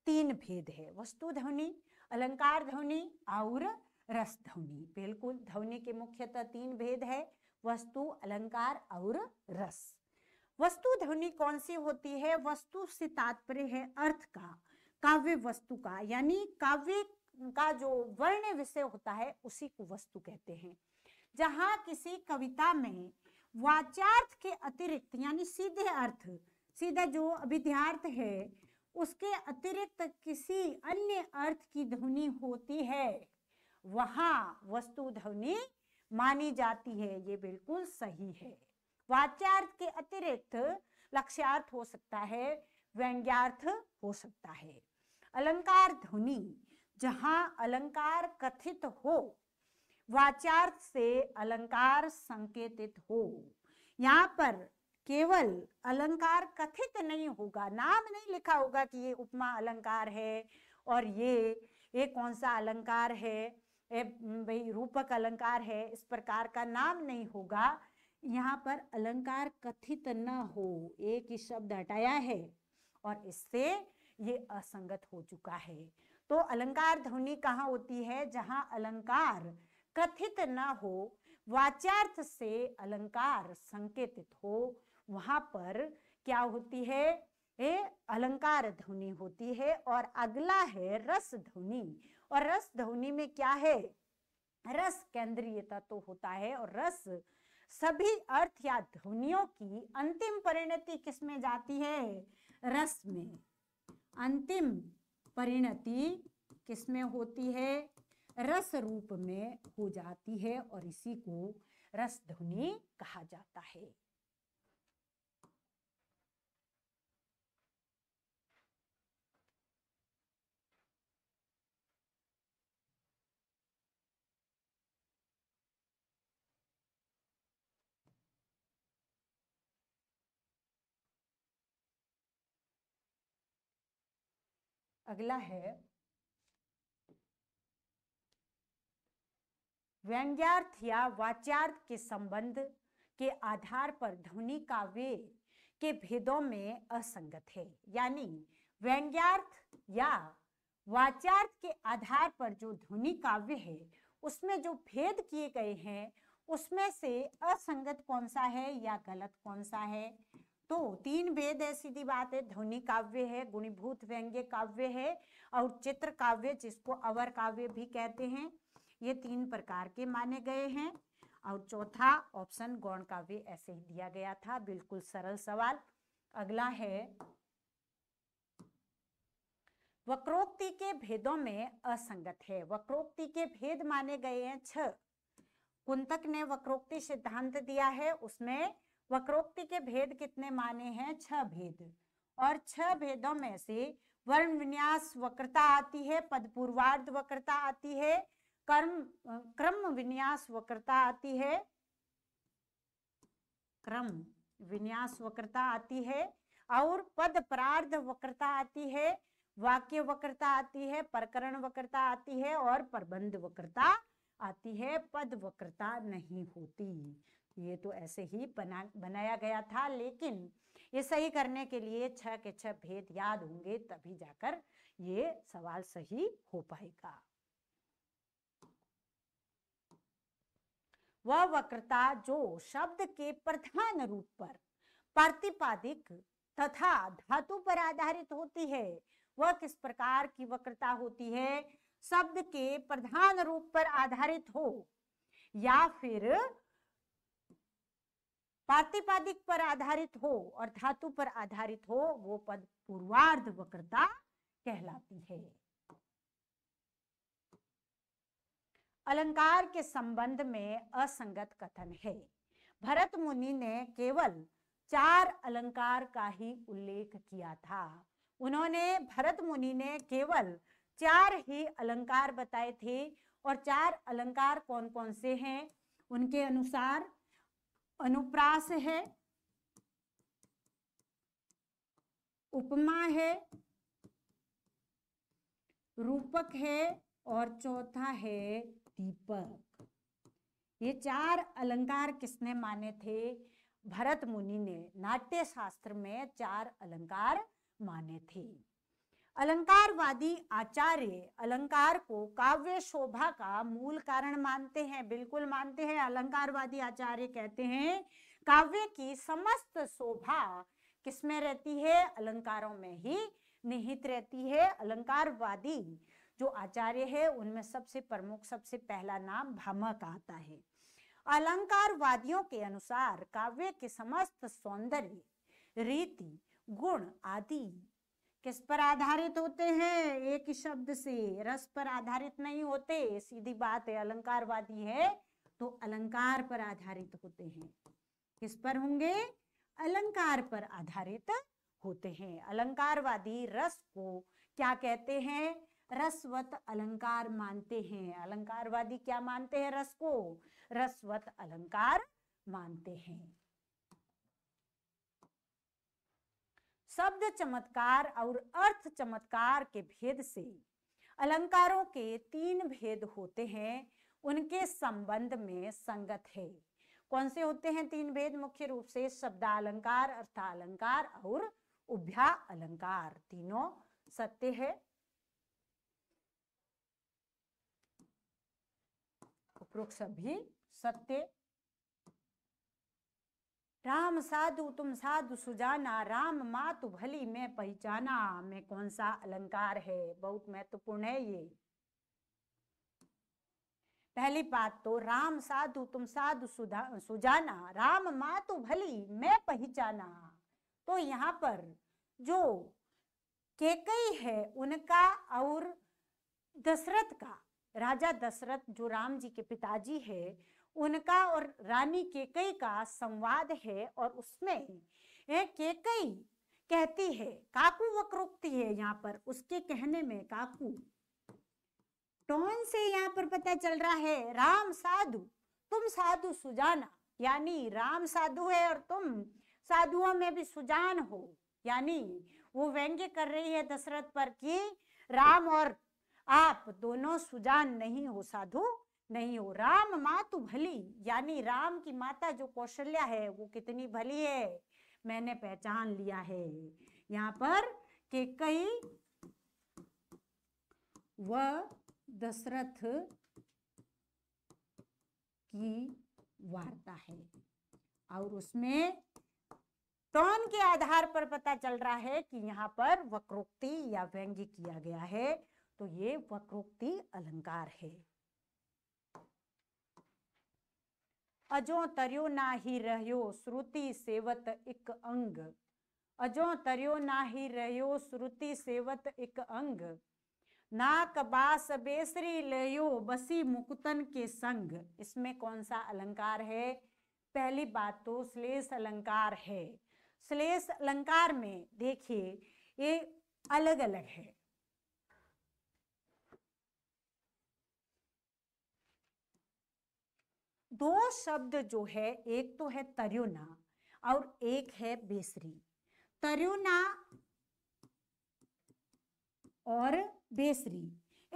तीन भेद है वस्तु ध्वनि अलंकार ध्वनि और रस ध्वनि बिल्कुल ध्वनि के मुख्यतः तीन भेद है वस्तु अलंकार और रस वस्तु ध्वनि कौन सी होती है वस्तु से तात्पर्य है अर्थ का काव्य वस्तु का यानी काव्य का जो वर्ण विषय होता है उसी को वस्तु कहते हैं जहाँ किसी कविता में वाचार्थ के अतिरिक्त यानी सीधे अर्थ सीधा जो अभिध्यार्थ है उसके अतिरिक्त किसी अन्य अर्थ की ध्वनि होती है वहां वस्तु ध्वनि मानी जाती है ये बिल्कुल सही है वाचार्थ के अतिरिक्त लक्ष्यार्थ हो सकता है व्यंग्यार्थ हो सकता है अलंकार ध्वनि जहाँ अलंकार कथित हो वाचार्थ से अलंकार संकेतित हो यहाँ पर केवल अलंकार कथित नहीं होगा नाम नहीं लिखा होगा कि ये उपमा अलंकार है और ये ये कौन सा अलंकार है हम्म, भाई रूपक अलंकार है इस प्रकार का नाम नहीं होगा यहाँ पर अलंकार कथित न हो एक ही शब्द हटाया है और इससे ये असंगत हो चुका है तो अलंकार ध्वनि कहाँ होती है जहाँ अलंकार कथित ना हो वाचार्थ से अलंकार संकेतित हो वहां पर क्या होती है ए, अलंकार ध्वनि होती है और अगला है रस ध्वनि और रस ध्वनि में क्या है रस केंद्रीयता तो होता है और रस सभी अर्थ या ध्वनियों की अंतिम परिणति किस में जाती है रस में अंतिम परिणति किस में होती है रस रूप में हो जाती है और इसी को रस ध्वनि कहा जाता है अगला है व्यंग्यार्थ या वाच्यार्थ के संबंध के आधार पर ध्वनि काव्य के भेदों में असंगत है यानी व्यंग्यार्थ या वाचार्थ के आधार पर जो ध्वनि काव्य है उसमें जो भेद किए गए हैं उसमें से असंगत कौन सा है या गलत कौन सा है तो तीन भेद है सीधी बात है ध्वनि काव्य है गुणीभूत व्यंग्य काव्य है और चित्र काव्य जिसको अवर काव्य भी कहते हैं ये तीन प्रकार के माने गए हैं और चौथा ऑप्शन गौण काव्य ऐसे ही दिया गया था बिल्कुल सरल सवाल अगला है वक्रोक्ति के भेदों में असंगत है वक्रोक्ति के भेद माने गए हैं छ कुंतक ने वक्रोक्ति सिद्धांत दिया है उसमें वक्रोक्ति के भेद कितने माने हैं छह भेद और छह भेदों में से वर्ण विन्यास वक्रता आती है पद पूर्वार्ध वक्रता आती है कर्म क्रम विन्यास वक्रता आती है क्रम विन्यास वक्रता आती है और पद प्रार्ध वक्रता आती है वाक्य वक्रता आती है प्रकरण वक्रता आती है और प्रबंध वक्रता आती है पद वक्रता नहीं होती ये तो ऐसे ही बना बनाया गया था लेकिन ये सही करने के लिए छह के छह भेद याद होंगे तभी जाकर ये सवाल सही हो पाएगा वह वक्रता जो शब्द के प्रधान रूप पर प्रतिपादिक तथा धातु पर आधारित होती है वह किस प्रकार की वक्रता होती है शब्द के प्रधान रूप पर आधारित हो या फिर प्रातिपादिक पर आधारित हो और धातु पर आधारित हो वो पद पूर्वार्ध वक्रता कहलाती है अलंकार के संबंध में असंगत कथन है भरत मुनि ने केवल चार अलंकार का ही उल्लेख किया था उन्होंने भरत मुनि ने केवल चार ही अलंकार बताए थे और चार अलंकार कौन कौन से हैं उनके अनुसार अनुप्रास है उपमा है रूपक है और चौथा है दीपक ये चार अलंकार किसने माने थे भरत मुनि ने नाट्य शास्त्र में चार अलंकार माने थे अलंकारवादी आचार्य अलंकार को काव्य शोभा का मूल कारण मानते हैं बिल्कुल मानते हैं अलंकारवादी आचार्य कहते हैं काव्य की समस्त शोभा किसमें रहती है अलंकारों में ही निहित रहती है अलंकारवादी जो आचार्य है उनमें सबसे प्रमुख सबसे पहला नाम भमक आता है अलंकारवादियों के अनुसार काव्य के समस्त सौंदर्य रीति गुण आदि किस पर आधारित होते हैं एक ही शब्द से रस पर आधारित नहीं होते सीधी बात है अलंकारवादी है तो अलंकार पर आधारित होते हैं किस पर होंगे अलंकार पर आधारित होते हैं अलंकारवादी रस को क्या कहते हैं रसवत अलंकार मानते हैं अलंकारवादी क्या मानते हैं रस को रसवत अलंकार मानते हैं शब्द चमत्कार और अर्थ चमत्कार के भेद से अलंकारों के तीन भेद होते हैं उनके संबंध में संगत है कौन से होते हैं तीन भेद मुख्य रूप से शब्द अर्थ अर्थालंकार और उभ्या अलंकार तीनों सत्य है प्रोक्ष भी सत्य राम साधु तुम साधु सुजाना राम मातु भली मैं पहचाना में कौन सा अलंकार है बहुत महत्वपूर्ण है ये पहली बात तो राम साधु तुम साधु सुधा सुजाना राम मातु भली मैं पहचाना तो यहाँ पर जो केकई है उनका और दशरथ का राजा दशरथ जो राम जी के पिताजी है उनका और रानी केकई का संवाद है और उसमें केकई कहती है काकू वक्रोक्ति है यहाँ पर उसके कहने में काकू टोन से यहाँ पर पता चल रहा है राम साधु तुम साधु सुजाना यानी राम साधु है और तुम साधुओं में भी सुजान हो यानी वो व्यंग्य कर रही है दशरथ पर कि राम और आप दोनों सुजान नहीं हो साधु नहीं हो राम मातु भली यानी राम की माता जो कौशल्या है वो कितनी भली है मैंने पहचान लिया है यहाँ पर के कई व दशरथ की वार्ता है और उसमें टोन के आधार पर पता चल रहा है कि यहाँ पर वक्रोक्ति या व्यंग्य किया गया है तो ये वक्रोक्ति अलंकार है अजो तरियो ना ही रहो श्रुति सेवत एक अंग अजो तरियो ना ही रहो श्रुति सेवत एक अंग नाक बास बेसरी लयो बसी मुकुतन के संग इसमें कौन सा अलंकार है पहली बात तो श्लेष अलंकार है श्लेष अलंकार में देखिए ये अलग अलग है दो शब्द जो है एक तो है तरुना और एक है बेसरी तरुना और बेसरी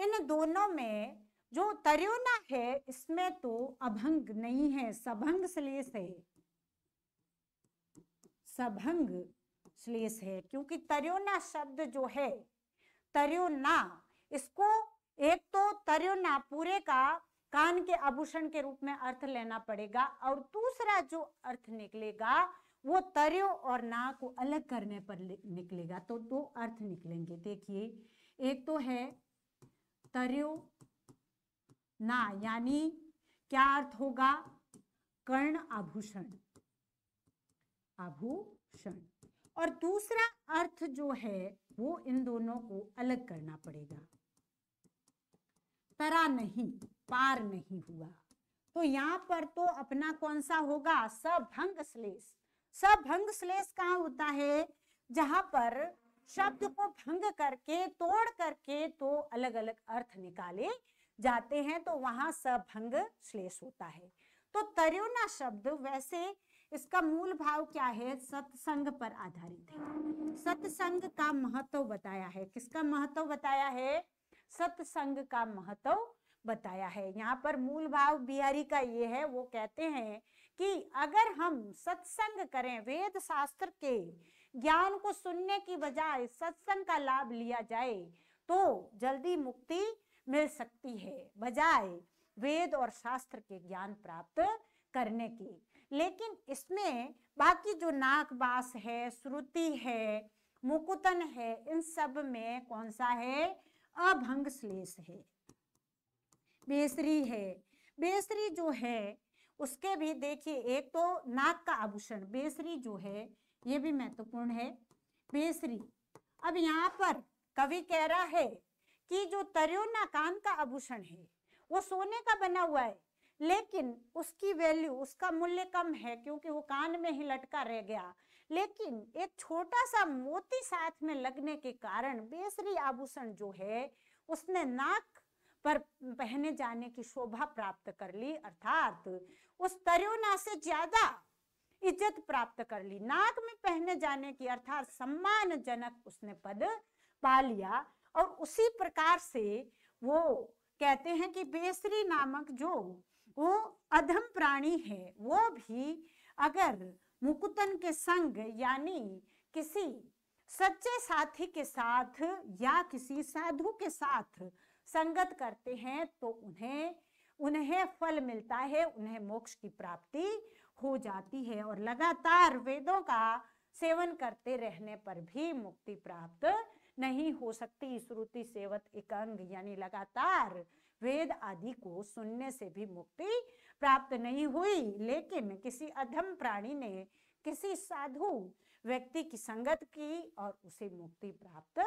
इन दोनों में जो तरुना है इसमें तो अभंग नहीं है सभंग श्लेष है सभंग श्लेष है क्योंकि तरुना शब्द जो है तरुना इसको एक तो तरुना पूरे का कान के आभूषण के रूप में अर्थ लेना पड़ेगा और दूसरा जो अर्थ निकलेगा वो तरयो और ना को अलग करने पर निकलेगा तो दो अर्थ निकलेंगे देखिए एक तो है तरयो ना यानी क्या अर्थ होगा कर्ण आभूषण आभूषण और दूसरा अर्थ जो है वो इन दोनों को अलग करना पड़ेगा तरा नहीं पार नहीं हुआ तो यहाँ पर तो अपना कौन सा होगा सभंग श्लेष सभंग श्लेष कहाँ होता है जहां पर शब्द को भंग करके तोड़ करके तो अलग अलग अर्थ निकाले जाते हैं तो वहां सभंग श्लेष होता है तो तरुणा शब्द वैसे इसका मूल भाव क्या है सत्संग पर आधारित है सत्संग का महत्व बताया है किसका महत्व बताया है सत्संग का महत्व बताया है यहाँ पर मूल भाव बिहारी का ये है वो कहते हैं कि अगर हम सत्संग करें वेद शास्त्र के ज्ञान को सुनने की बजाय सत्संग का लाभ लिया जाए तो जल्दी मुक्ति मिल सकती है बजाय वेद और शास्त्र के ज्ञान प्राप्त करने की लेकिन इसमें बाकी जो नाकबास है श्रुति है मुकुतन है इन सब में कौन सा है अभंग श्लेष है बेसरी है बेसरी जो है उसके भी देखिए एक तो नाक का आभूषण बेसरी जो है ये भी महत्वपूर्ण है बेसरी अब यहाँ पर कवि कह रहा है कि जो तरयोना कान का आभूषण है वो सोने का बना हुआ है लेकिन उसकी वैल्यू उसका मूल्य कम है क्योंकि वो कान में ही लटका रह गया लेकिन एक छोटा सा मोती साथ में लगने के कारण बेसरी आभूषण जो है उसने नाक पर पहने जाने की शोभा प्राप्त कर ली अर्थात उस तरुना से ज्यादा इज्जत प्राप्त कर ली नाक में पहने जाने की अर्थात सम्मानजनक उसने पद पा लिया और उसी प्रकार से वो कहते हैं कि बेसरी नामक जो वो अधम प्राणी है वो भी अगर मुकुतन के संग यानी किसी सच्चे साथी के साथ या किसी साधु के साथ संगत करते हैं तो उन्हें उन्हें फल मिलता है उन्हें मोक्ष की प्राप्ति हो जाती है और लगातार वेदों का सेवन करते रहने पर भी मुक्ति प्राप्त नहीं हो सकती श्रुति सेवत एकंग यानी लगातार वेद आदि को सुनने से भी मुक्ति प्राप्त नहीं हुई लेकिन किसी अधम प्राणी ने किसी साधु व्यक्ति की संगत की और उसे मुक्ति प्राप्त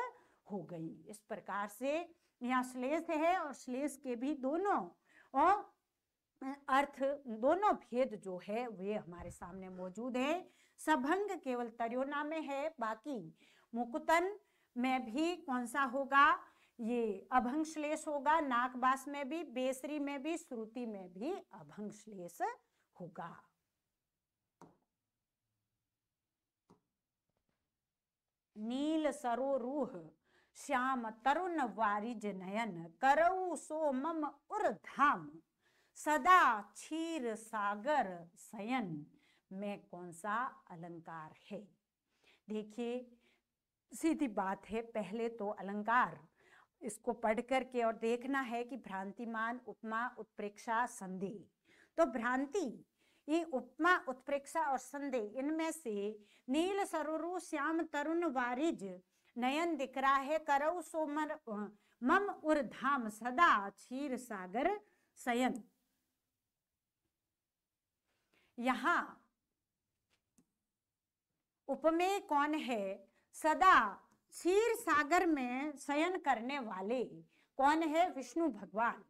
हो गई इस प्रकार से यहाँ श्लेष है और श्लेष के भी दोनों और अर्थ दोनों भेद जो है वे हमारे सामने मौजूद है सभंग केवल तर्योना में है बाकी मुकुतन में भी कौन सा होगा ये अभंग श्लेष होगा नाकबास में भी बेसरी में भी श्रुति में भी अभंग श्लेष होगा नील सरो रूह श्याम तरुण वारिज नयन करऊ सो मम उर धाम सदा क्षीर सागर सयन में कौन सा अलंकार है देखिए सीधी बात है पहले तो अलंकार इसको पढ़ करके और देखना है कि भ्रांतिमान उपमा उत्प्रेक्षा संधि तो भ्रांति ये उपमा उत्प्रेक्षा और संधि इनमें से नील सरोरु श्याम तरुण वारिज नयन दिख रहा है करऊ सोमर मम उर धाम सदा क्षीर सागर सयन यहाँ उपमेय कौन है सदा क्षीर सागर में शयन करने वाले कौन है विष्णु भगवान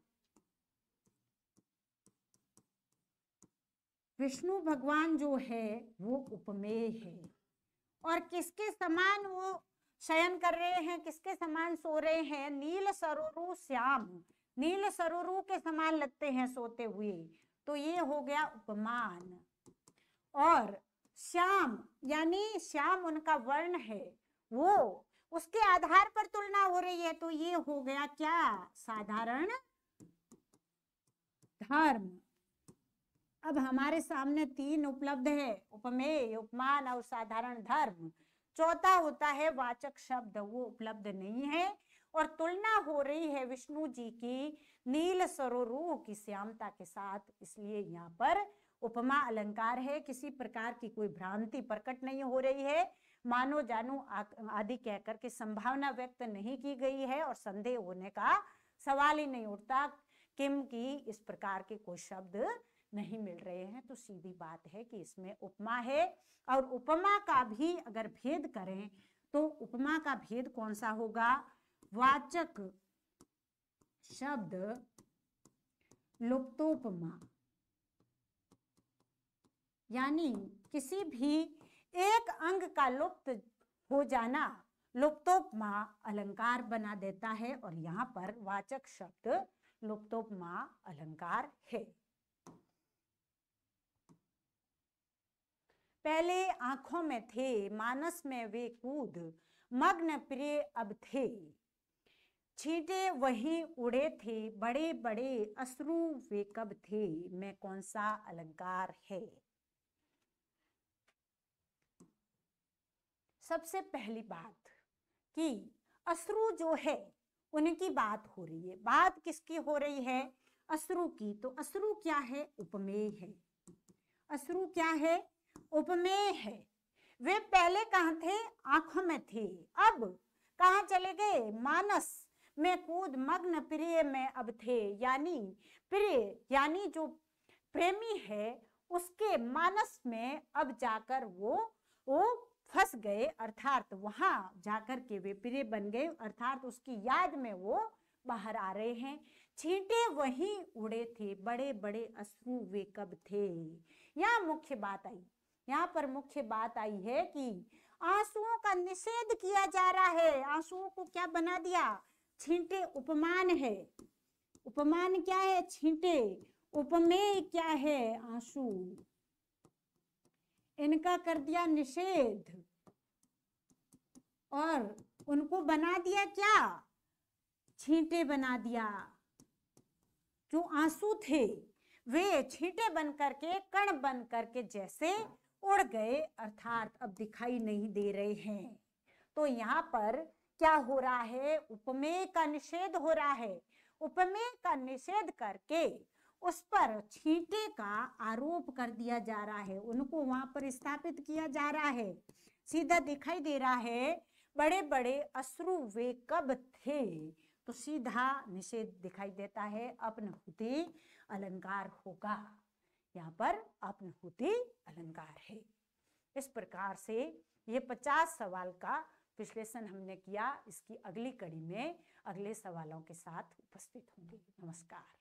विष्णु भगवान जो है वो उपमेय है और किसके समान वो शयन कर रहे हैं किसके समान सो रहे हैं नील सरोरु श्याम नील सरोरु के समान लगते हैं सोते हुए तो ये हो गया उपमान और श्याम यानी श्याम उनका वर्ण है वो उसके आधार पर तुलना हो रही है तो ये हो गया क्या साधारण धर्म अब हमारे सामने तीन उपलब्ध है उपमेय उपमान और साधारण धर्म चौथा होता है वाचक शब्द वो उपलब्ध नहीं है और तुलना हो रही है विष्णु जी की नील सरोरूह की श्यामता के साथ इसलिए यहाँ पर उपमा अलंकार है किसी प्रकार की कोई भ्रांति प्रकट नहीं हो रही है मानो जानो आदि कहकर के संभावना व्यक्त नहीं की गई है और संदेह होने का सवाल ही नहीं उठता किम की इस प्रकार के कोई शब्द नहीं मिल रहे हैं तो सीधी बात है कि इसमें उपमा है और उपमा का भी अगर भेद करें तो उपमा का भेद कौन सा होगा वाचक शब्द लुप्तोपमा यानी किसी भी एक अंग का लुप्त हो जाना लुप्तोपमा अलंकार बना देता है और यहाँ पर वाचक शब्द लुप्तोपमा अलंकार है पहले आंखों में थे मानस में वे कूद मग्न प्रिय अब थे छींटे वही उड़े थे बड़े बड़े अश्रु वे कब थे मैं कौन सा अलंकार है सबसे पहली बात कि अश्रु जो है उनकी बात हो रही है बात किसकी हो रही है अश्रु की तो अश्रु क्या है उपमेय है अश्रु क्या है उपमेय है वे पहले कहा थे आंखों में थे अब कहा चले गए मानस में कूद मग्न प्रिय में अब थे यानी प्रिय यानी जो प्रेमी है उसके मानस में अब जाकर वो वो फंस गए अर्थात वहां जाकर के वे प्रिय बन गए अर्थात उसकी याद में वो बाहर आ रहे हैं छींटे वही उड़े थे बड़े बड़े अश्रु वे कब थे यह मुख्य बात आई यहाँ पर मुख्य बात आई है कि आंसुओं का निषेध किया जा रहा है आंसुओं को क्या बना दिया छींटे उपमान है उपमान क्या है छींटे उपमेय क्या है आंसू इनका कर दिया निषेध और उनको बना दिया क्या छींटे बना दिया जो आंसू थे वे छींटे बन करके कण बन करके जैसे उड़ गए अर्थात अब दिखाई नहीं दे रहे हैं तो यहाँ पर क्या हो रहा है उपमेय का निषेध हो रहा है उपमेय का निषेध करके उस पर छींटे का आरोप कर दिया जा रहा है उनको वहां पर स्थापित किया जा रहा है सीधा दिखाई दे रहा है बड़े बड़े अश्रु वे कब थे तो सीधा निषेध दिखाई देता है अपने अलंकार होगा यहाँ पर अपनहूति अलंकार है इस प्रकार से ये पचास सवाल का विश्लेषण हमने किया इसकी अगली कड़ी में अगले सवालों के साथ उपस्थित होंगे नमस्कार